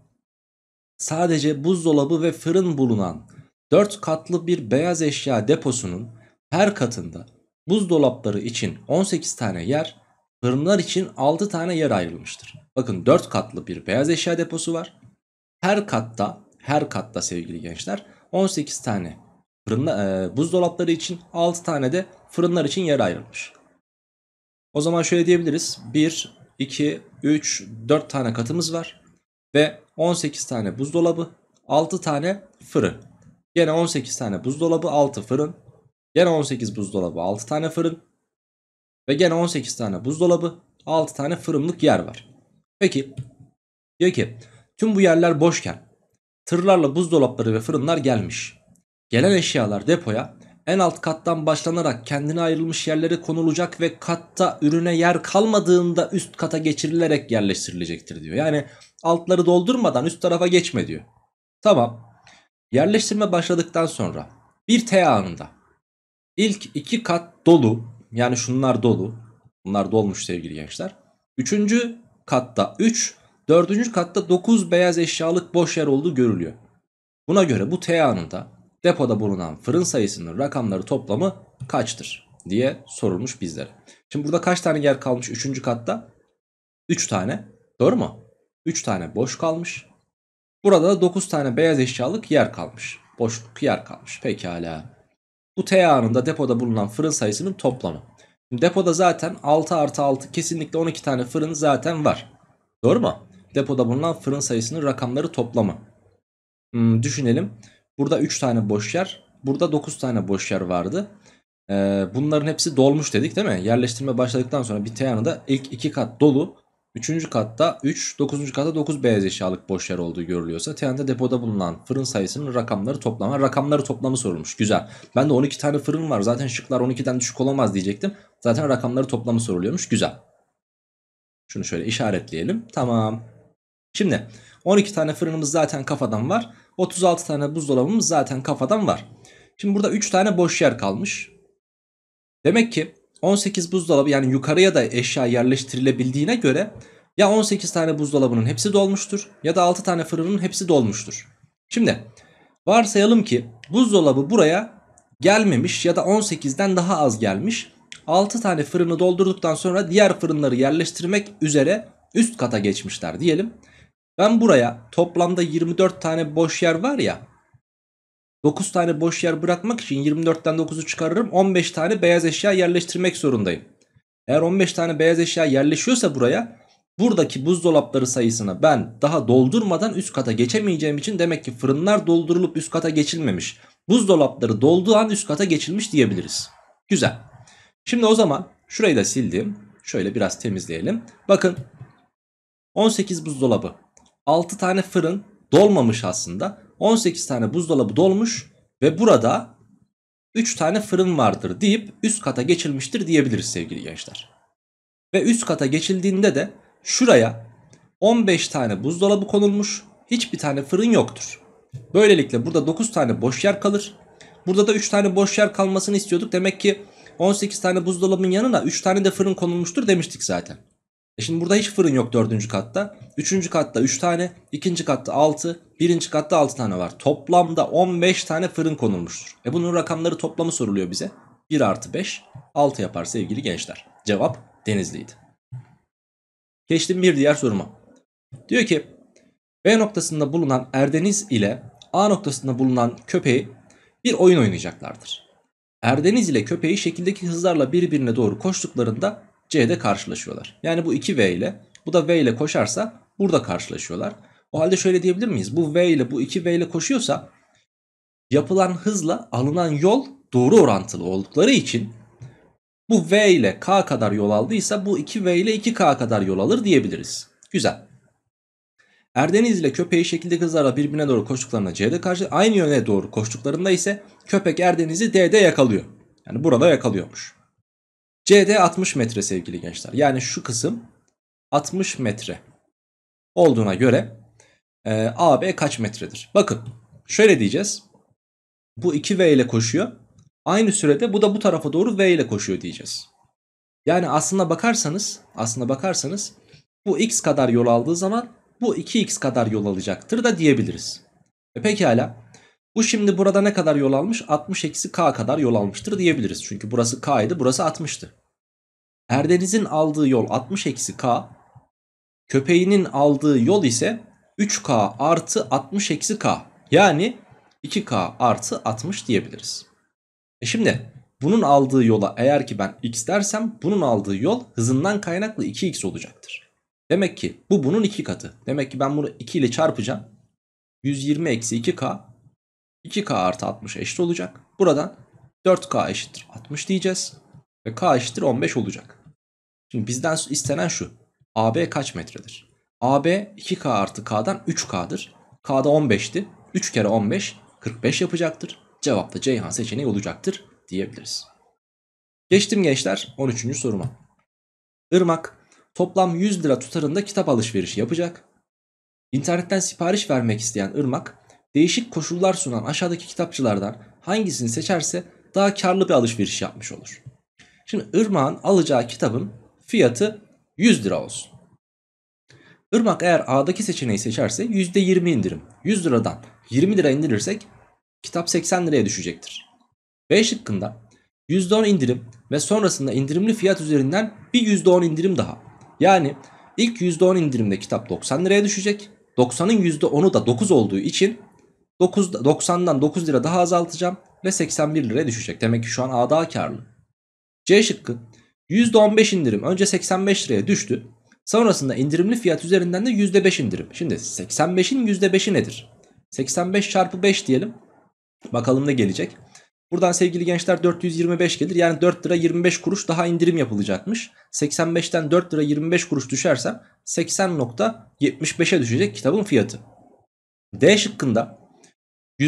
Sadece buzdolabı ve fırın bulunan 4 katlı bir beyaz eşya deposunun her katında buzdolapları için 18 tane yer, fırınlar için 6 tane yer ayrılmıştır. Bakın 4 katlı bir beyaz eşya deposu var. Her katta, her katta sevgili gençler 18 tane Fırınla, e, buzdolapları için 6 tane de fırınlar için yer ayrılmış. O zaman şöyle diyebiliriz. 1, 2, 3, 4 tane katımız var. Ve 18 tane buzdolabı, 6 tane fırın. Gene 18 tane buzdolabı, 6 fırın. Gene 18 buzdolabı, 6 tane fırın. Ve gene 18 tane buzdolabı, 6 tane fırınlık yer var. Peki diyor ki tüm bu yerler boşken tırlarla buzdolapları ve fırınlar gelmiş. Gelen eşyalar depoya en alt kattan başlanarak kendine ayrılmış yerlere konulacak ve katta ürüne yer kalmadığında üst kata geçirilerek yerleştirilecektir diyor. Yani altları doldurmadan üst tarafa geçme diyor. Tamam. Yerleştirme başladıktan sonra bir T anında ilk iki kat dolu yani şunlar dolu bunlar dolmuş sevgili gençler. Üçüncü katta 3 üç, dördüncü katta 9 beyaz eşyalık boş yer olduğu görülüyor. Buna göre bu T anında depoda bulunan fırın sayısının rakamları toplamı kaçtır diye sorulmuş bizlere. Şimdi burada kaç tane yer kalmış 3. katta? 3 tane doğru mu? 3 tane boş kalmış. Burada da 9 tane beyaz eşyalık yer kalmış. Boşluk yer kalmış. Pekala. Bu T anında depoda bulunan fırın sayısının toplamı. Şimdi depoda zaten 6 artı 6 kesinlikle 12 tane fırın zaten var. Doğru mu? Depoda bulunan fırın sayısının rakamları toplamı. Hmm, düşünelim. Burada 3 tane boş yer. Burada 9 tane boş yer vardı. Ee, bunların hepsi dolmuş dedik değil mi? Yerleştirme başladıktan sonra bite da ilk 2 kat dolu. 3. katta 3, 9. katta 9 beyaz eşyalık boş yer olduğu görülüyorsa TNT depoda bulunan fırın sayısının rakamları toplama. Rakamları toplamı sorulmuş. Güzel. Ben de 12 tane fırın var. Zaten şıklar 12'den düşük olamaz diyecektim. Zaten rakamları toplamı soruluyormuş. Güzel. Şunu şöyle işaretleyelim. Tamam. Şimdi 12 tane fırınımız zaten kafadan var. 36 tane buzdolabımız zaten kafadan var. Şimdi burada 3 tane boş yer kalmış. Demek ki 18 buzdolabı yani yukarıya da eşya yerleştirilebildiğine göre ya 18 tane buzdolabının hepsi dolmuştur ya da 6 tane fırının hepsi dolmuştur. Şimdi varsayalım ki buzdolabı buraya gelmemiş ya da 18'den daha az gelmiş. 6 tane fırını doldurduktan sonra diğer fırınları yerleştirmek üzere üst kata geçmişler diyelim. Ben buraya toplamda 24 tane boş yer var ya. 9 tane boş yer bırakmak için 24'ten 9'u çıkarırım. 15 tane beyaz eşya yerleştirmek zorundayım. Eğer 15 tane beyaz eşya yerleşiyorsa buraya buradaki buzdolapları sayısını ben daha doldurmadan üst kata geçemeyeceğim için demek ki fırınlar doldurulup üst kata geçilmemiş. Buzdolapları dolduğu an üst kata geçilmiş diyebiliriz. Güzel. Şimdi o zaman şurayı da sildim. Şöyle biraz temizleyelim. Bakın 18 buzdolabı 6 tane fırın dolmamış aslında. 18 tane buzdolabı dolmuş ve burada 3 tane fırın vardır deyip üst kata geçilmiştir diyebiliriz sevgili gençler. Ve üst kata geçildiğinde de şuraya 15 tane buzdolabı konulmuş hiçbir tane fırın yoktur. Böylelikle burada 9 tane boş yer kalır. Burada da 3 tane boş yer kalmasını istiyorduk. Demek ki 18 tane buzdolabının yanına 3 tane de fırın konulmuştur demiştik zaten. E şimdi burada hiç fırın yok dördüncü katta. Üçüncü katta 3 üç tane, ikinci katta 6, birinci katta 6 tane var. Toplamda 15 tane fırın konulmuştur. E bunun rakamları toplamı soruluyor bize. 1 artı 5, 6 yapar sevgili gençler. Cevap Denizli'ydi. Geçtim bir diğer soruma. Diyor ki B noktasında bulunan Erdeniz ile A noktasında bulunan köpeği bir oyun oynayacaklardır. Erdeniz ile köpeği şekildeki hızlarla birbirine doğru koştuklarında C'de karşılaşıyorlar. Yani bu 2V ile bu da V ile koşarsa burada karşılaşıyorlar. O halde şöyle diyebilir miyiz? Bu V ile bu 2V ile koşuyorsa yapılan hızla alınan yol doğru orantılı oldukları için bu V ile K kadar yol aldıysa bu 2V ile 2K kadar yol alır diyebiliriz. Güzel. Erdeniz ile köpeği şekilde hızlarla birbirine doğru koştuklarında C'de karşı aynı yöne doğru koştuklarında ise köpek Erdeniz'i D'de yakalıyor. Yani burada yakalıyormuş. CD 60 metre sevgili gençler. Yani şu kısım 60 metre olduğuna göre e, AB kaç metredir? Bakın şöyle diyeceğiz. Bu 2V ile koşuyor. Aynı sürede bu da bu tarafa doğru V ile koşuyor diyeceğiz. Yani aslında bakarsanız, aslında bakarsanız bu x kadar yol aldığı zaman bu 2x kadar yol alacaktır da diyebiliriz. E pekala bu şimdi burada ne kadar yol almış? 60 eksi k kadar yol almıştır diyebiliriz. Çünkü burası k idi burası 60'tı. Erdeniz'in aldığı yol 60 eksi k. Köpeğinin aldığı yol ise 3k artı 60 eksi k. Yani 2k artı 60 diyebiliriz. E şimdi bunun aldığı yola eğer ki ben x dersem bunun aldığı yol hızından kaynaklı 2x olacaktır. Demek ki bu bunun 2 katı. Demek ki ben bunu 2 ile çarpacağım. 120 eksi 2k 2K artı 60 eşit olacak. Buradan 4K eşittir 60 diyeceğiz. Ve K eşittir 15 olacak. Şimdi bizden istenen şu. AB kaç metredir? AB 2K artı K'dan 3K'dır. K'da 15'ti. 3 kere 15 45 yapacaktır. Cevap da Ceyhan seçeneği olacaktır diyebiliriz. Geçtim gençler 13. soruma. Irmak toplam 100 lira tutarında kitap alışverişi yapacak. İnternetten sipariş vermek isteyen Irmak değişik koşullar sunan aşağıdaki kitapçılardan hangisini seçerse daha karlı bir alışveriş yapmış olur. Şimdi Irmak'ın alacağı kitabın fiyatı 100 lira olsun. Irmak eğer A'daki seçeneği seçerse %20 indirim. 100 liradan 20 lira indirirsek kitap 80 liraya düşecektir. B şıkkında %10 indirim ve sonrasında indirimli fiyat üzerinden bir %10 indirim daha. Yani ilk %10 indirimde kitap 90 liraya düşecek. 90'ın %10'u da 9 olduğu için 9, 90'dan 9 lira daha azaltacağım ve 81 liraya düşecek. Demek ki şu an A daha karlı. C şıkkı %15 indirim önce 85 liraya düştü. Sonrasında indirimli fiyat üzerinden de %5 indirim. Şimdi 85'in %5'i nedir? 85 çarpı 5 diyelim. Bakalım ne gelecek. Buradan sevgili gençler 425 gelir. Yani 4 lira 25 kuruş daha indirim yapılacakmış. 85'ten 4 lira 25 kuruş düşerse 80.75'e düşecek kitabın fiyatı. D şıkkında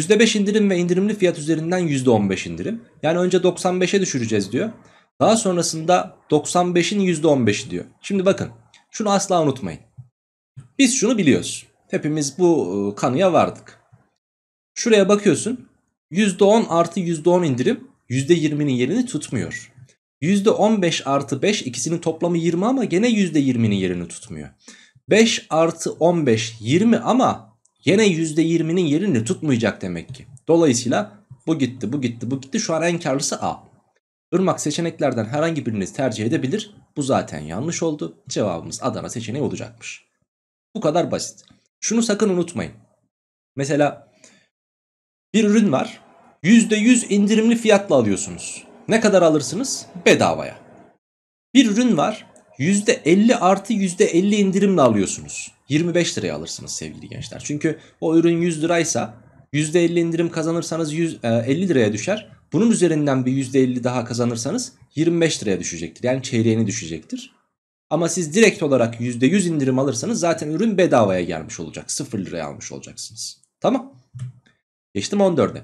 %5 indirim ve indirimli fiyat üzerinden %15 indirim. Yani önce 95'e düşüreceğiz diyor. Daha sonrasında 95'in %15'i diyor. Şimdi bakın şunu asla unutmayın. Biz şunu biliyoruz. Hepimiz bu e, kanıya vardık. Şuraya bakıyorsun. %10 artı %10 indirim %20'nin yerini tutmuyor. %15 artı 5 ikisinin toplamı 20 ama gene %20'nin yerini tutmuyor. 5 artı 15 20 ama Gene %20'nin yerini tutmayacak demek ki. Dolayısıyla bu gitti, bu gitti, bu gitti. Şu an en karlısı A. Irmak seçeneklerden herhangi birini tercih edebilir. Bu zaten yanlış oldu. Cevabımız Adana seçeneği olacakmış. Bu kadar basit. Şunu sakın unutmayın. Mesela bir ürün var. %100 indirimli fiyatla alıyorsunuz. Ne kadar alırsınız? Bedavaya. Bir ürün var. %50 artı %50 indirimle alıyorsunuz. 25 liraya alırsınız sevgili gençler. Çünkü o ürün 100 liraysa %50 indirim kazanırsanız 100, e, 50 liraya düşer. Bunun üzerinden bir %50 daha kazanırsanız 25 liraya düşecektir. Yani çeyreğini düşecektir. Ama siz direkt olarak %100 indirim alırsanız zaten ürün bedavaya gelmiş olacak. 0 liraya almış olacaksınız. Tamam. Geçtim 14'e.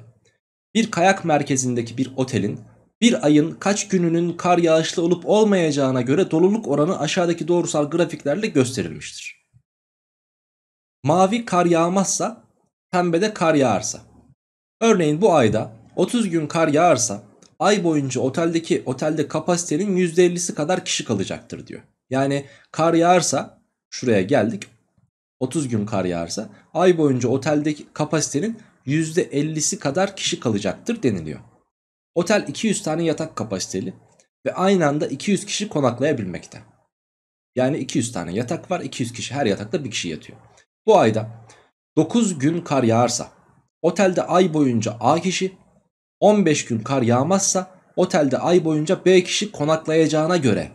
Bir kayak merkezindeki bir otelin bir ayın kaç gününün kar yağışlı olup olmayacağına göre doluluk oranı aşağıdaki doğrusal grafiklerle gösterilmiştir. Mavi kar yağmazsa, pembede kar yağarsa. Örneğin bu ayda 30 gün kar yağarsa ay boyunca oteldeki otelde kapasitenin %50'si kadar kişi kalacaktır diyor. Yani kar yağarsa şuraya geldik 30 gün kar yağarsa ay boyunca oteldeki kapasitenin %50'si kadar kişi kalacaktır deniliyor. Otel 200 tane yatak kapasiteli ve aynı anda 200 kişi konaklayabilmekte. Yani 200 tane yatak var 200 kişi her yatakta bir kişi yatıyor. Bu ayda 9 gün kar yağarsa otelde ay boyunca A kişi 15 gün kar yağmazsa otelde ay boyunca B kişi konaklayacağına göre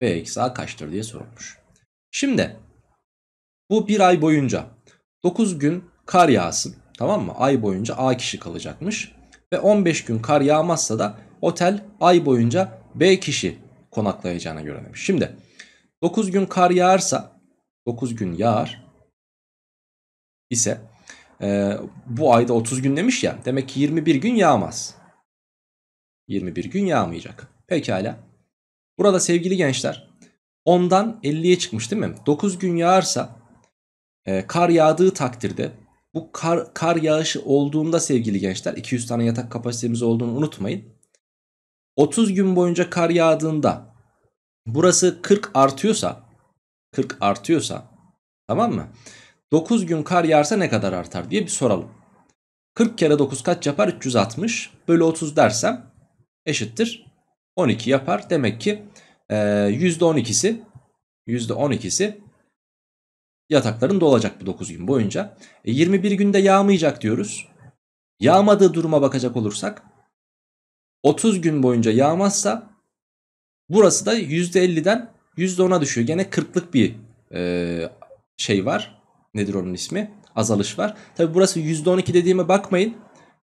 B eksi A kaçtır diye sorulmuş. Şimdi bu bir ay boyunca 9 gün kar yağsın tamam mı? Ay boyunca A kişi kalacakmış ve 15 gün kar yağmazsa da otel ay boyunca B kişi konaklayacağına göre demiş. Şimdi 9 gün kar yağarsa 9 gün yağar ise e, bu ayda 30 gün demiş ya demek ki 21 gün yağmaz. 21 gün yağmayacak. Pekala. Burada sevgili gençler 10'dan 50'ye çıkmış değil mi? 9 gün yağarsa e, kar yağdığı takdirde bu kar, kar yağışı olduğunda sevgili gençler 200 tane yatak kapasitemiz olduğunu unutmayın. 30 gün boyunca kar yağdığında burası 40 artıyorsa 40 artıyorsa tamam mı? 9 gün kar yağarsa ne kadar artar diye bir soralım. 40 kere 9 kaç yapar? 360 bölü 30 dersem eşittir 12 yapar. Demek ki e, %12'si %12'si yatakların dolacak bu 9 gün boyunca. 21 e, günde yağmayacak diyoruz. Yağmadığı duruma bakacak olursak 30 gün boyunca yağmazsa burası da %50'den %10'a düşüyor. Gene 40'lık bir e, şey var. Nedir onun ismi? Azalış var. Tabi burası %12 dediğime bakmayın.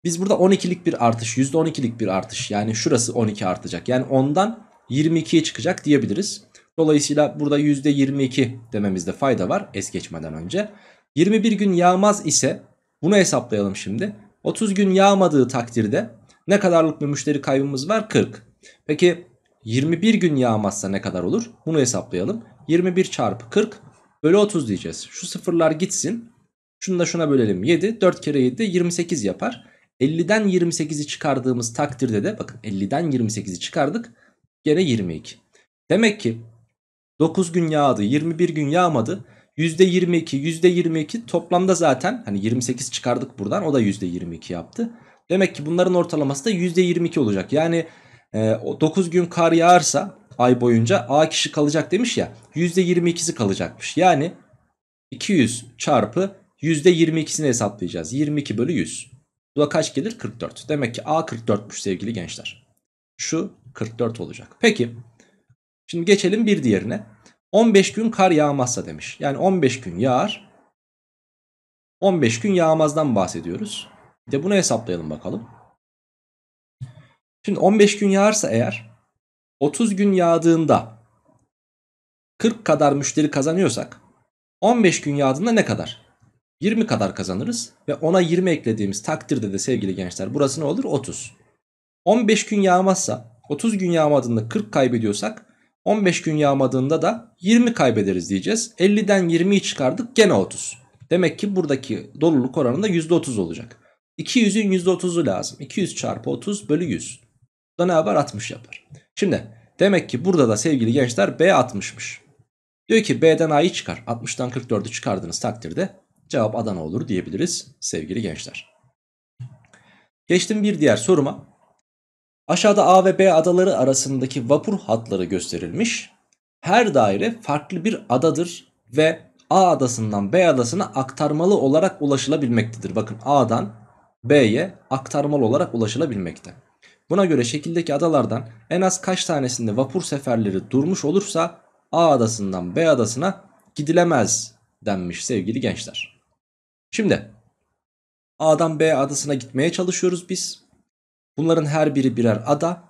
Biz burada 12'lik bir artış, %12'lik bir artış. Yani şurası 12 artacak. Yani 10'dan 22'ye çıkacak diyebiliriz. Dolayısıyla burada %22 dememizde fayda var es geçmeden önce. 21 gün yağmaz ise bunu hesaplayalım şimdi. 30 gün yağmadığı takdirde ne kadarlık bir müşteri kaybımız var? 40. Peki 21 gün yağmazsa ne kadar olur? Bunu hesaplayalım. 21 çarpı 40 bölü 30 diyeceğiz. Şu sıfırlar gitsin. Şunu da şuna bölelim 7. 4 kere 7 28 yapar. 50'den 28'i çıkardığımız takdirde de bakın 50'den 28'i çıkardık. Gene 22. Demek ki 9 gün yağdı 21 gün yağmadı. %22 %22 toplamda zaten hani 28 çıkardık buradan o da %22 yaptı. Demek ki bunların ortalaması da %22 olacak. Yani e, ee, 9 gün kar yağarsa ay boyunca A kişi kalacak demiş ya %22'si kalacakmış. Yani 200 çarpı %22'sini hesaplayacağız. 22 bölü 100. Bu da kaç gelir? 44. Demek ki A 44'müş sevgili gençler. Şu 44 olacak. Peki şimdi geçelim bir diğerine. 15 gün kar yağmazsa demiş. Yani 15 gün yağar. 15 gün yağmazdan bahsediyoruz. Bir de bunu hesaplayalım bakalım. Şimdi 15 gün yağarsa eğer 30 gün yağdığında 40 kadar müşteri kazanıyorsak 15 gün yağdığında ne kadar? 20 kadar kazanırız ve ona 20 eklediğimiz takdirde de sevgili gençler burası ne olur? 30. 15 gün yağmazsa 30 gün yağmadığında 40 kaybediyorsak 15 gün yağmadığında da 20 kaybederiz diyeceğiz. 50'den 20'yi çıkardık gene 30. Demek ki buradaki doluluk oranında da %30 olacak. 200'ün %30'u lazım. 200 çarpı 30 bölü 100. Bu da ne yapar? 60 yapar. Şimdi demek ki burada da sevgili gençler B 60'mış. Diyor ki B'den A'yı çıkar. 60'dan 44'ü çıkardığınız takdirde cevap Adana olur diyebiliriz sevgili gençler. Geçtim bir diğer soruma. Aşağıda A ve B adaları arasındaki vapur hatları gösterilmiş. Her daire farklı bir adadır ve A adasından B adasına aktarmalı olarak ulaşılabilmektedir. Bakın A'dan B'ye aktarmalı olarak ulaşılabilmektedir. Buna göre şekildeki adalardan en az kaç tanesinde vapur seferleri durmuş olursa A adasından B adasına gidilemez denmiş sevgili gençler. Şimdi A'dan B adasına gitmeye çalışıyoruz biz. Bunların her biri birer ada.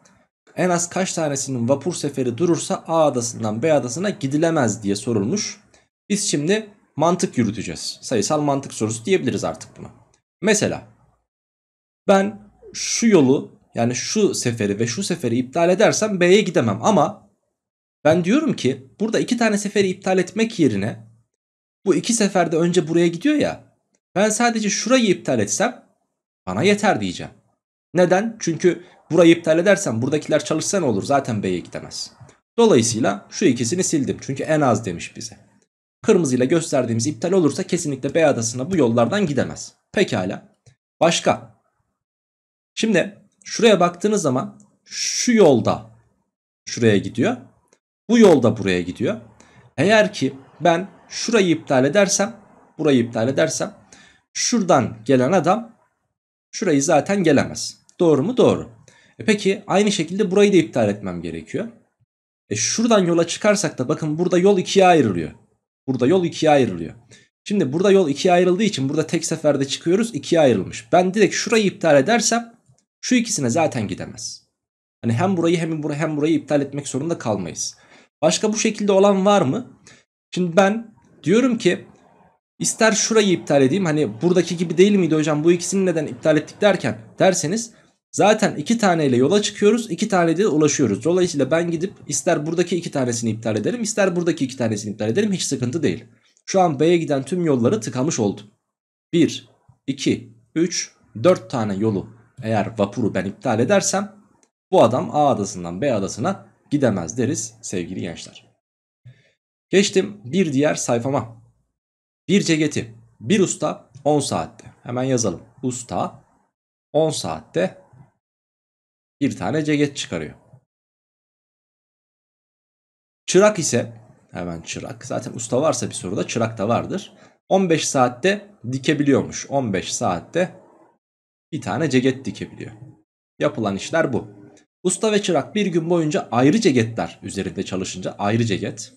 En az kaç tanesinin vapur seferi durursa A adasından B adasına gidilemez diye sorulmuş. Biz şimdi mantık yürüteceğiz. Sayısal mantık sorusu diyebiliriz artık buna. Mesela ben şu yolu yani şu seferi ve şu seferi iptal edersem B'ye gidemem ama ben diyorum ki burada iki tane seferi iptal etmek yerine bu iki seferde önce buraya gidiyor ya ben sadece şurayı iptal etsem bana yeter diyeceğim. Neden? Çünkü burayı iptal edersem buradakiler çalışsa ne olur zaten B'ye gidemez. Dolayısıyla şu ikisini sildim çünkü en az demiş bize. Kırmızıyla gösterdiğimiz iptal olursa kesinlikle B adasına bu yollardan gidemez. Pekala. Başka. Şimdi Şuraya baktığınız zaman şu yolda şuraya gidiyor. Bu yolda buraya gidiyor. Eğer ki ben şurayı iptal edersem, burayı iptal edersem şuradan gelen adam şurayı zaten gelemez. Doğru mu? Doğru. E peki aynı şekilde burayı da iptal etmem gerekiyor. E şuradan yola çıkarsak da bakın burada yol ikiye ayrılıyor. Burada yol ikiye ayrılıyor. Şimdi burada yol ikiye ayrıldığı için burada tek seferde çıkıyoruz ikiye ayrılmış. Ben direkt şurayı iptal edersem şu ikisine zaten gidemez. Hani hem burayı hem burayı hem burayı iptal etmek zorunda kalmayız. Başka bu şekilde olan var mı? Şimdi ben diyorum ki ister şurayı iptal edeyim hani buradaki gibi değil miydi hocam bu ikisini neden iptal ettik derken derseniz zaten iki taneyle yola çıkıyoruz iki tane de ulaşıyoruz. Dolayısıyla ben gidip ister buradaki iki tanesini iptal ederim ister buradaki iki tanesini iptal ederim hiç sıkıntı değil. Şu an B'ye giden tüm yolları tıkamış oldum. 1, 2, 3, 4 tane yolu eğer vapuru ben iptal edersem bu adam A adasından B adasına gidemez deriz sevgili gençler. Geçtim bir diğer sayfama. Bir ceketi bir usta 10 saatte. Hemen yazalım. Usta 10 saatte bir tane ceket çıkarıyor. Çırak ise hemen çırak. Zaten usta varsa bir soruda çırak da vardır. 15 saatte dikebiliyormuş. 15 saatte bir tane ceket dikebiliyor. Yapılan işler bu. Usta ve çırak bir gün boyunca ayrı ceketler üzerinde çalışınca ayrı ceket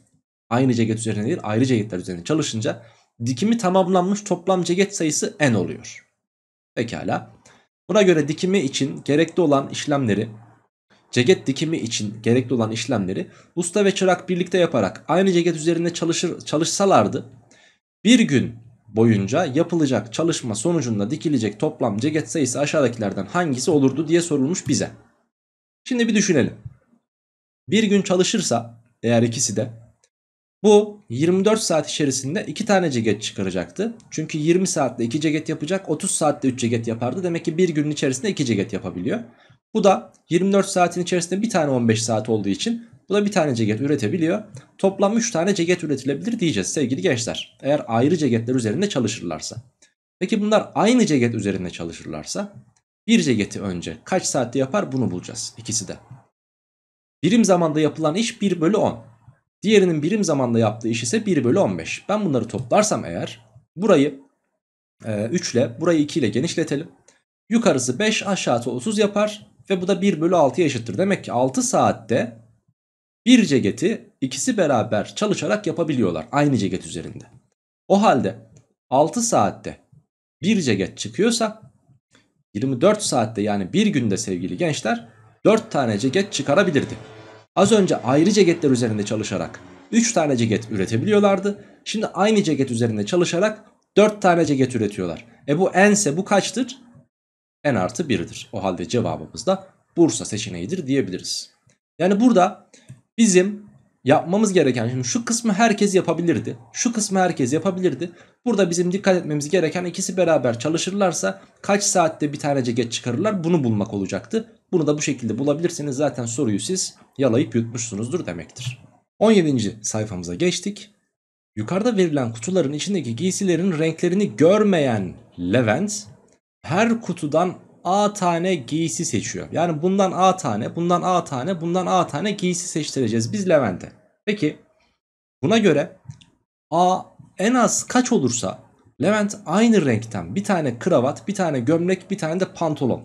aynı ceket üzerinde değil ayrı ceketler üzerinde çalışınca dikimi tamamlanmış toplam ceket sayısı n oluyor. Pekala. Buna göre dikimi için gerekli olan işlemleri ceket dikimi için gerekli olan işlemleri usta ve çırak birlikte yaparak aynı ceket üzerinde çalışır, çalışsalardı bir gün boyunca yapılacak çalışma sonucunda dikilecek toplam ceket sayısı aşağıdakilerden hangisi olurdu diye sorulmuş bize. Şimdi bir düşünelim. Bir gün çalışırsa eğer ikisi de bu 24 saat içerisinde 2 tane ceket çıkaracaktı. Çünkü 20 saatte 2 ceket yapacak 30 saatte 3 ceket yapardı. Demek ki bir günün içerisinde 2 ceket yapabiliyor. Bu da 24 saatin içerisinde bir tane 15 saat olduğu için bu da bir tane ceket üretebiliyor. Toplam 3 tane ceket üretilebilir diyeceğiz sevgili gençler. Eğer ayrı ceketler üzerinde çalışırlarsa. Peki bunlar aynı ceket üzerinde çalışırlarsa bir ceketi önce kaç saatte yapar bunu bulacağız ikisi de. Birim zamanda yapılan iş 1 bölü 10. Diğerinin birim zamanda yaptığı iş ise 1 bölü 15. Ben bunları toplarsam eğer burayı e, 3 ile burayı 2 ile genişletelim. Yukarısı 5 aşağısı 30 yapar ve bu da 1 bölü 6'ya eşittir. Demek ki 6 saatte bir ceketi ikisi beraber çalışarak yapabiliyorlar aynı ceket üzerinde. O halde 6 saatte bir ceket çıkıyorsa 24 saatte yani bir günde sevgili gençler 4 tane ceket çıkarabilirdi. Az önce ayrı ceketler üzerinde çalışarak 3 tane ceket üretebiliyorlardı. Şimdi aynı ceket üzerinde çalışarak 4 tane ceket üretiyorlar. E bu ense bu kaçtır? n artı 1'dir. O halde cevabımız da Bursa seçeneğidir diyebiliriz. Yani burada Bizim yapmamız gereken şimdi şu kısmı herkes yapabilirdi. Şu kısmı herkes yapabilirdi. Burada bizim dikkat etmemiz gereken ikisi beraber çalışırlarsa kaç saatte bir tanece geç çıkarırlar bunu bulmak olacaktı. Bunu da bu şekilde bulabilirseniz zaten soruyu siz yalayıp yutmuşsunuzdur demektir. 17. sayfamıza geçtik. Yukarıda verilen kutuların içindeki giysilerin renklerini görmeyen Levent her kutudan A tane giysi seçiyor. Yani bundan A tane, bundan A tane, bundan A tane giysi seçtireceğiz biz Levent'e. Peki buna göre A en az kaç olursa Levent aynı renkten bir tane kravat, bir tane gömlek, bir tane de pantolon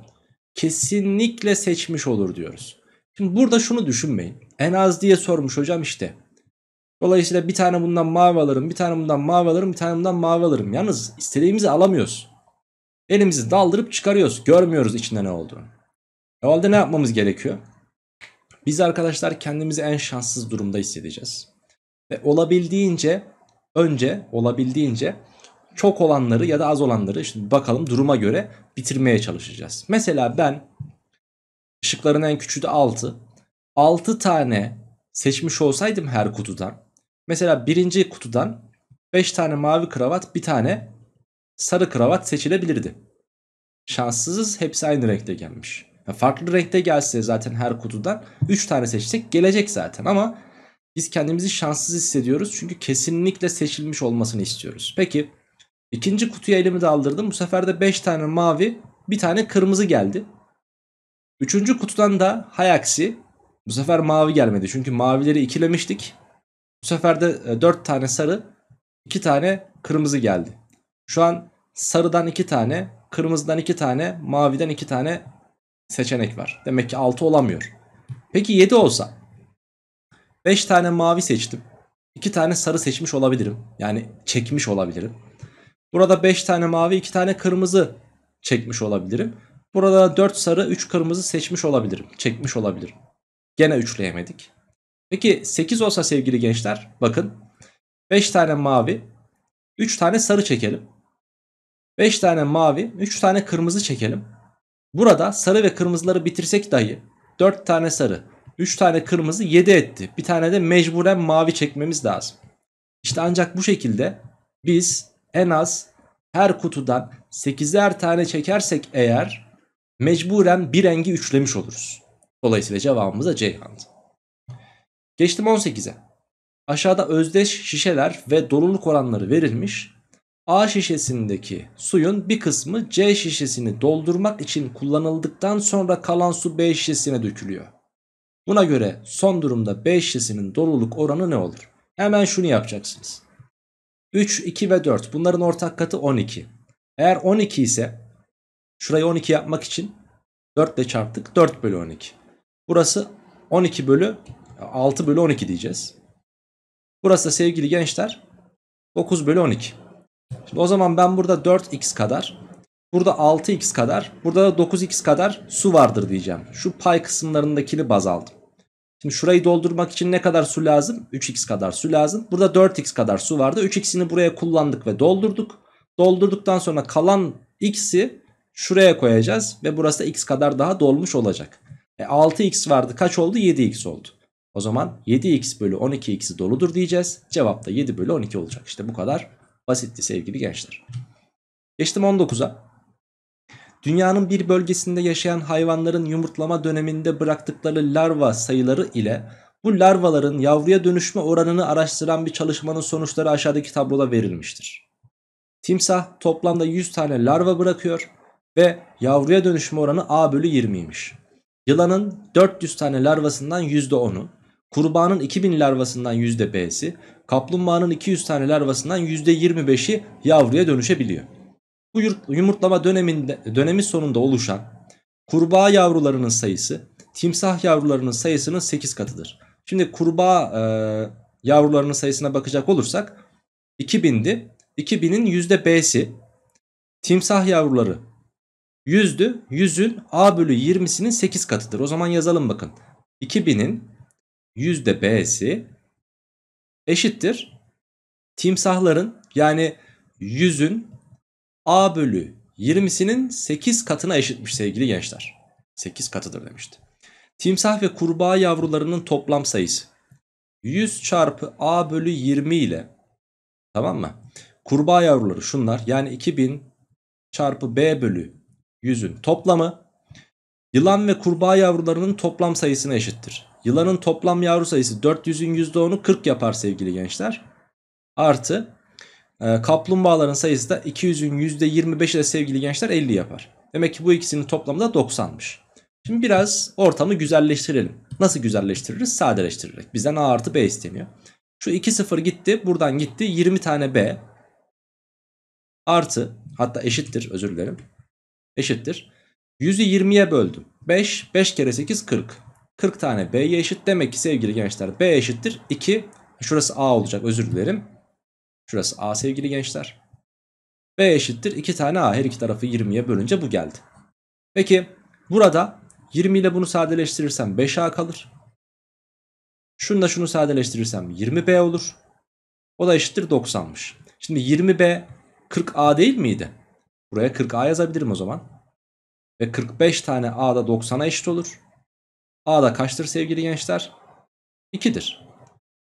kesinlikle seçmiş olur diyoruz. Şimdi burada şunu düşünmeyin. En az diye sormuş hocam işte. Dolayısıyla bir tane bundan mavi alırım, bir tane bundan mavi alırım, bir tane bundan mavi alırım. Yalnız istediğimizi alamıyoruz. Elimizi daldırıp çıkarıyoruz. Görmüyoruz içinde ne olduğunu. E, o halde ne yapmamız gerekiyor? Biz arkadaşlar kendimizi en şanssız durumda hissedeceğiz. Ve olabildiğince önce olabildiğince çok olanları ya da az olanları işte bakalım duruma göre bitirmeye çalışacağız. Mesela ben ışıkların en küçüğü de 6. 6 tane seçmiş olsaydım her kutudan. Mesela birinci kutudan 5 tane mavi kravat bir tane sarı kravat seçilebilirdi. Şanssızız hepsi aynı renkte gelmiş. Yani farklı renkte gelse zaten her kutudan 3 tane seçsek gelecek zaten ama biz kendimizi şanssız hissediyoruz çünkü kesinlikle seçilmiş olmasını istiyoruz. Peki ikinci kutuya elimi daldırdım. Bu sefer de 5 tane mavi bir tane kırmızı geldi. Üçüncü kutudan da hayaksi, bu sefer mavi gelmedi. Çünkü mavileri ikilemiştik. Bu sefer de 4 e, tane sarı 2 tane kırmızı geldi. Şu an sarıdan 2 tane, kırmızıdan 2 tane, maviden 2 tane seçenek var. Demek ki 6 olamıyor. Peki 7 olsa 5 tane mavi seçtim. 2 tane sarı seçmiş olabilirim. Yani çekmiş olabilirim. Burada 5 tane mavi 2 tane kırmızı çekmiş olabilirim. Burada 4 sarı 3 kırmızı seçmiş olabilirim. Çekmiş olabilirim. Gene üçleyemedik. Peki 8 olsa sevgili gençler bakın 5 tane mavi 3 tane sarı çekelim. 5 tane mavi, 3 tane kırmızı çekelim. Burada sarı ve kırmızıları bitirsek dahi 4 tane sarı, 3 tane kırmızı 7 etti. Bir tane de mecburen mavi çekmemiz lazım. İşte ancak bu şekilde biz en az her kutudan 8'er tane çekersek eğer mecburen bir rengi üçlemiş oluruz. Dolayısıyla cevabımız da Ceyhan'dı. Geçtim 18'e. Aşağıda özdeş şişeler ve doluluk oranları verilmiş. A şişesindeki suyun bir kısmı C şişesini doldurmak için kullanıldıktan sonra kalan su B şişesine dökülüyor. Buna göre son durumda B şişesinin doluluk oranı ne olur? Hemen şunu yapacaksınız. 3, 2 ve 4 bunların ortak katı 12. Eğer 12 ise şurayı 12 yapmak için 4 ile çarptık 4 bölü 12. Burası 12 bölü 6 bölü 12 diyeceğiz. Burası da sevgili gençler 9 bölü 12. Şimdi o zaman ben burada 4x kadar, burada 6x kadar, burada da 9x kadar su vardır diyeceğim. Şu pay kısımlarındakini baz aldım. Şimdi şurayı doldurmak için ne kadar su lazım? 3x kadar su lazım. Burada 4x kadar su vardı. 3x'ini buraya kullandık ve doldurduk. Doldurduktan sonra kalan x'i şuraya koyacağız ve burası da x kadar daha dolmuş olacak. E 6x vardı kaç oldu? 7x oldu. O zaman 7x bölü 12x'i doludur diyeceğiz. Cevap da 7 bölü 12 olacak. İşte bu kadar Basitti sevgili gençler. Geçtim 19'a. Dünyanın bir bölgesinde yaşayan hayvanların yumurtlama döneminde bıraktıkları larva sayıları ile bu larvaların yavruya dönüşme oranını araştıran bir çalışmanın sonuçları aşağıdaki tabloda verilmiştir. Timsah toplamda 100 tane larva bırakıyor ve yavruya dönüşme oranı A bölü 20'ymiş. Yılanın 400 tane larvasından %10'u, kurbanın 2000 larvasından %B'si kaplumbağanın 200 tane larvasından %25'i yavruya dönüşebiliyor. Bu yumurtlama döneminde, dönemi sonunda oluşan kurbağa yavrularının sayısı timsah yavrularının sayısının 8 katıdır. Şimdi kurbağa e, yavrularının sayısına bakacak olursak 2000'di. 2000'in %B'si timsah yavruları 100'dü. 100'ün A bölü 20'sinin 8 katıdır. O zaman yazalım bakın. 2000'in %B'si eşittir. Timsahların yani yüzün a bölü 20'sinin 8 katına eşitmiş sevgili gençler. 8 katıdır demişti. Timsah ve kurbağa yavrularının toplam sayısı. 100 çarpı a bölü 20 ile tamam mı? Kurbağa yavruları şunlar yani 2000 çarpı b bölü 100'ün toplamı yılan ve kurbağa yavrularının toplam sayısına eşittir. Yılanın toplam yavru sayısı 400'ün %10'u 40 yapar sevgili gençler. Artı e, kaplumbağaların sayısı da 200'ün %25'i de sevgili gençler 50 yapar. Demek ki bu ikisinin toplamı da 90'mış. Şimdi biraz ortamı güzelleştirelim. Nasıl güzelleştiririz? Sadeleştirerek. Bizden A artı B isteniyor. Şu 2 sıfır gitti. Buradan gitti. 20 tane B artı hatta eşittir özür dilerim. Eşittir. 100'ü 20'ye böldüm. 5, 5 kere 8 40. 40 tane B'ye eşit. Demek ki sevgili gençler B eşittir 2. Şurası A olacak özür dilerim. Şurası A sevgili gençler. B eşittir 2 tane A. Her iki tarafı 20'ye bölünce bu geldi. Peki burada 20 ile bunu sadeleştirirsem 5A kalır. Şunu da şunu sadeleştirirsem 20B olur. O da eşittir 90'mış. Şimdi 20B 40A değil miydi? Buraya 40A yazabilirim o zaman. Ve 45 tane A da 90'a eşit olur. A da kaçtır sevgili gençler? 2'dir.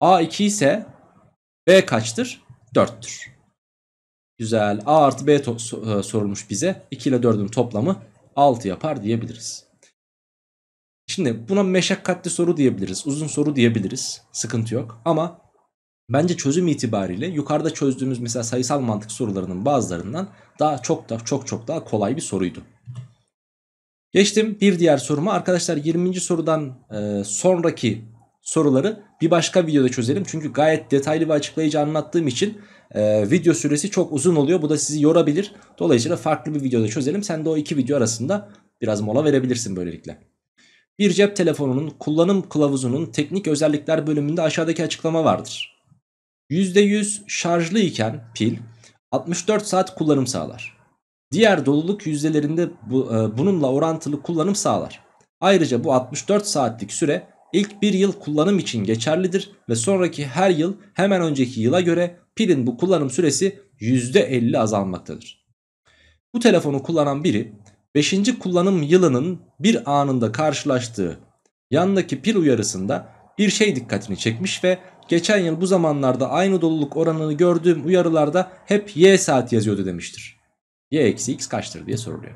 A 2 ise B kaçtır? 4'tür. Güzel. A artı B e, sorulmuş bize. 2 ile 4'ün toplamı 6 yapar diyebiliriz. Şimdi buna meşakkatli soru diyebiliriz. Uzun soru diyebiliriz. Sıkıntı yok. Ama bence çözüm itibariyle yukarıda çözdüğümüz mesela sayısal mantık sorularının bazılarından daha çok da çok çok daha kolay bir soruydu. Geçtim bir diğer soruma. Arkadaşlar 20. sorudan e, sonraki soruları bir başka videoda çözelim. Çünkü gayet detaylı ve açıklayıcı anlattığım için e, video süresi çok uzun oluyor. Bu da sizi yorabilir. Dolayısıyla farklı bir videoda çözelim. Sen de o iki video arasında biraz mola verebilirsin böylelikle. Bir cep telefonunun kullanım kılavuzunun teknik özellikler bölümünde aşağıdaki açıklama vardır. %100 şarjlı iken pil 64 saat kullanım sağlar diğer doluluk yüzdelerinde bu, e, bununla orantılı kullanım sağlar. Ayrıca bu 64 saatlik süre ilk bir yıl kullanım için geçerlidir ve sonraki her yıl hemen önceki yıla göre pilin bu kullanım süresi %50 azalmaktadır. Bu telefonu kullanan biri 5. kullanım yılının bir anında karşılaştığı yandaki pil uyarısında bir şey dikkatini çekmiş ve geçen yıl bu zamanlarda aynı doluluk oranını gördüğüm uyarılarda hep Y saat yazıyordu demiştir y eksi x kaçtır diye soruluyor.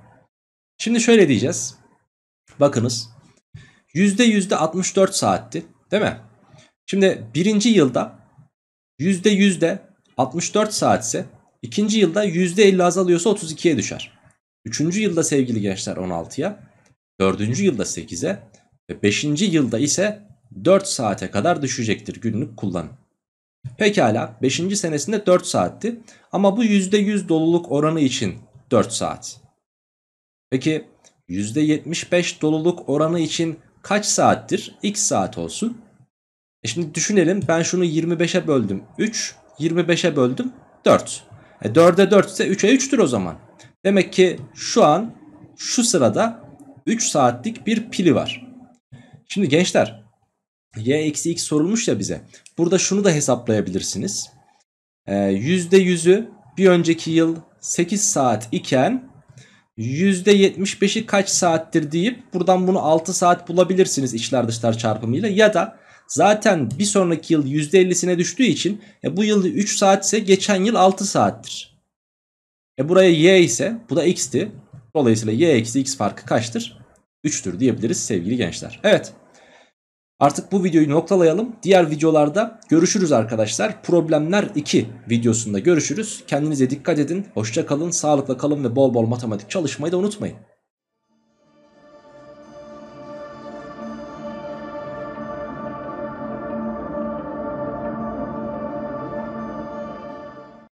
Şimdi şöyle diyeceğiz. Bakınız yüzde yüzde 64 saatti değil mi? Şimdi birinci yılda yüzde yüzde 64 saatse ikinci yılda yüzde 50 azalıyorsa 32'ye düşer. Üçüncü yılda sevgili gençler 16'ya. Dördüncü yılda 8'e ve beşinci yılda ise 4 saate kadar düşecektir günlük kullanım. Pekala 5. senesinde 4 saatti ama bu %100 doluluk oranı için 4 saat. Peki %75 doluluk oranı için kaç saattir? X saat olsun. E şimdi düşünelim ben şunu 25'e böldüm 3, 25'e böldüm 4. E 4'e 4 ise 3'e 3'tür o zaman. Demek ki şu an şu sırada 3 saatlik bir pili var. Şimdi gençler y eksi x sorulmuş ya bize. Burada şunu da hesaplayabilirsiniz. E, ee, %100'ü bir önceki yıl 8 saat iken %75'i kaç saattir deyip buradan bunu 6 saat bulabilirsiniz içler dışlar çarpımıyla ya da zaten bir sonraki yıl %50'sine düştüğü için e, bu yıl 3 saatse geçen yıl 6 saattir. E buraya y ise bu da x'ti. Dolayısıyla y eksi x farkı kaçtır? 3'tür diyebiliriz sevgili gençler. Evet. Artık bu videoyu noktalayalım. Diğer videolarda görüşürüz arkadaşlar. Problemler 2 videosunda görüşürüz. Kendinize dikkat edin. Hoşça kalın, sağlıkla kalın ve bol bol matematik çalışmayı da unutmayın.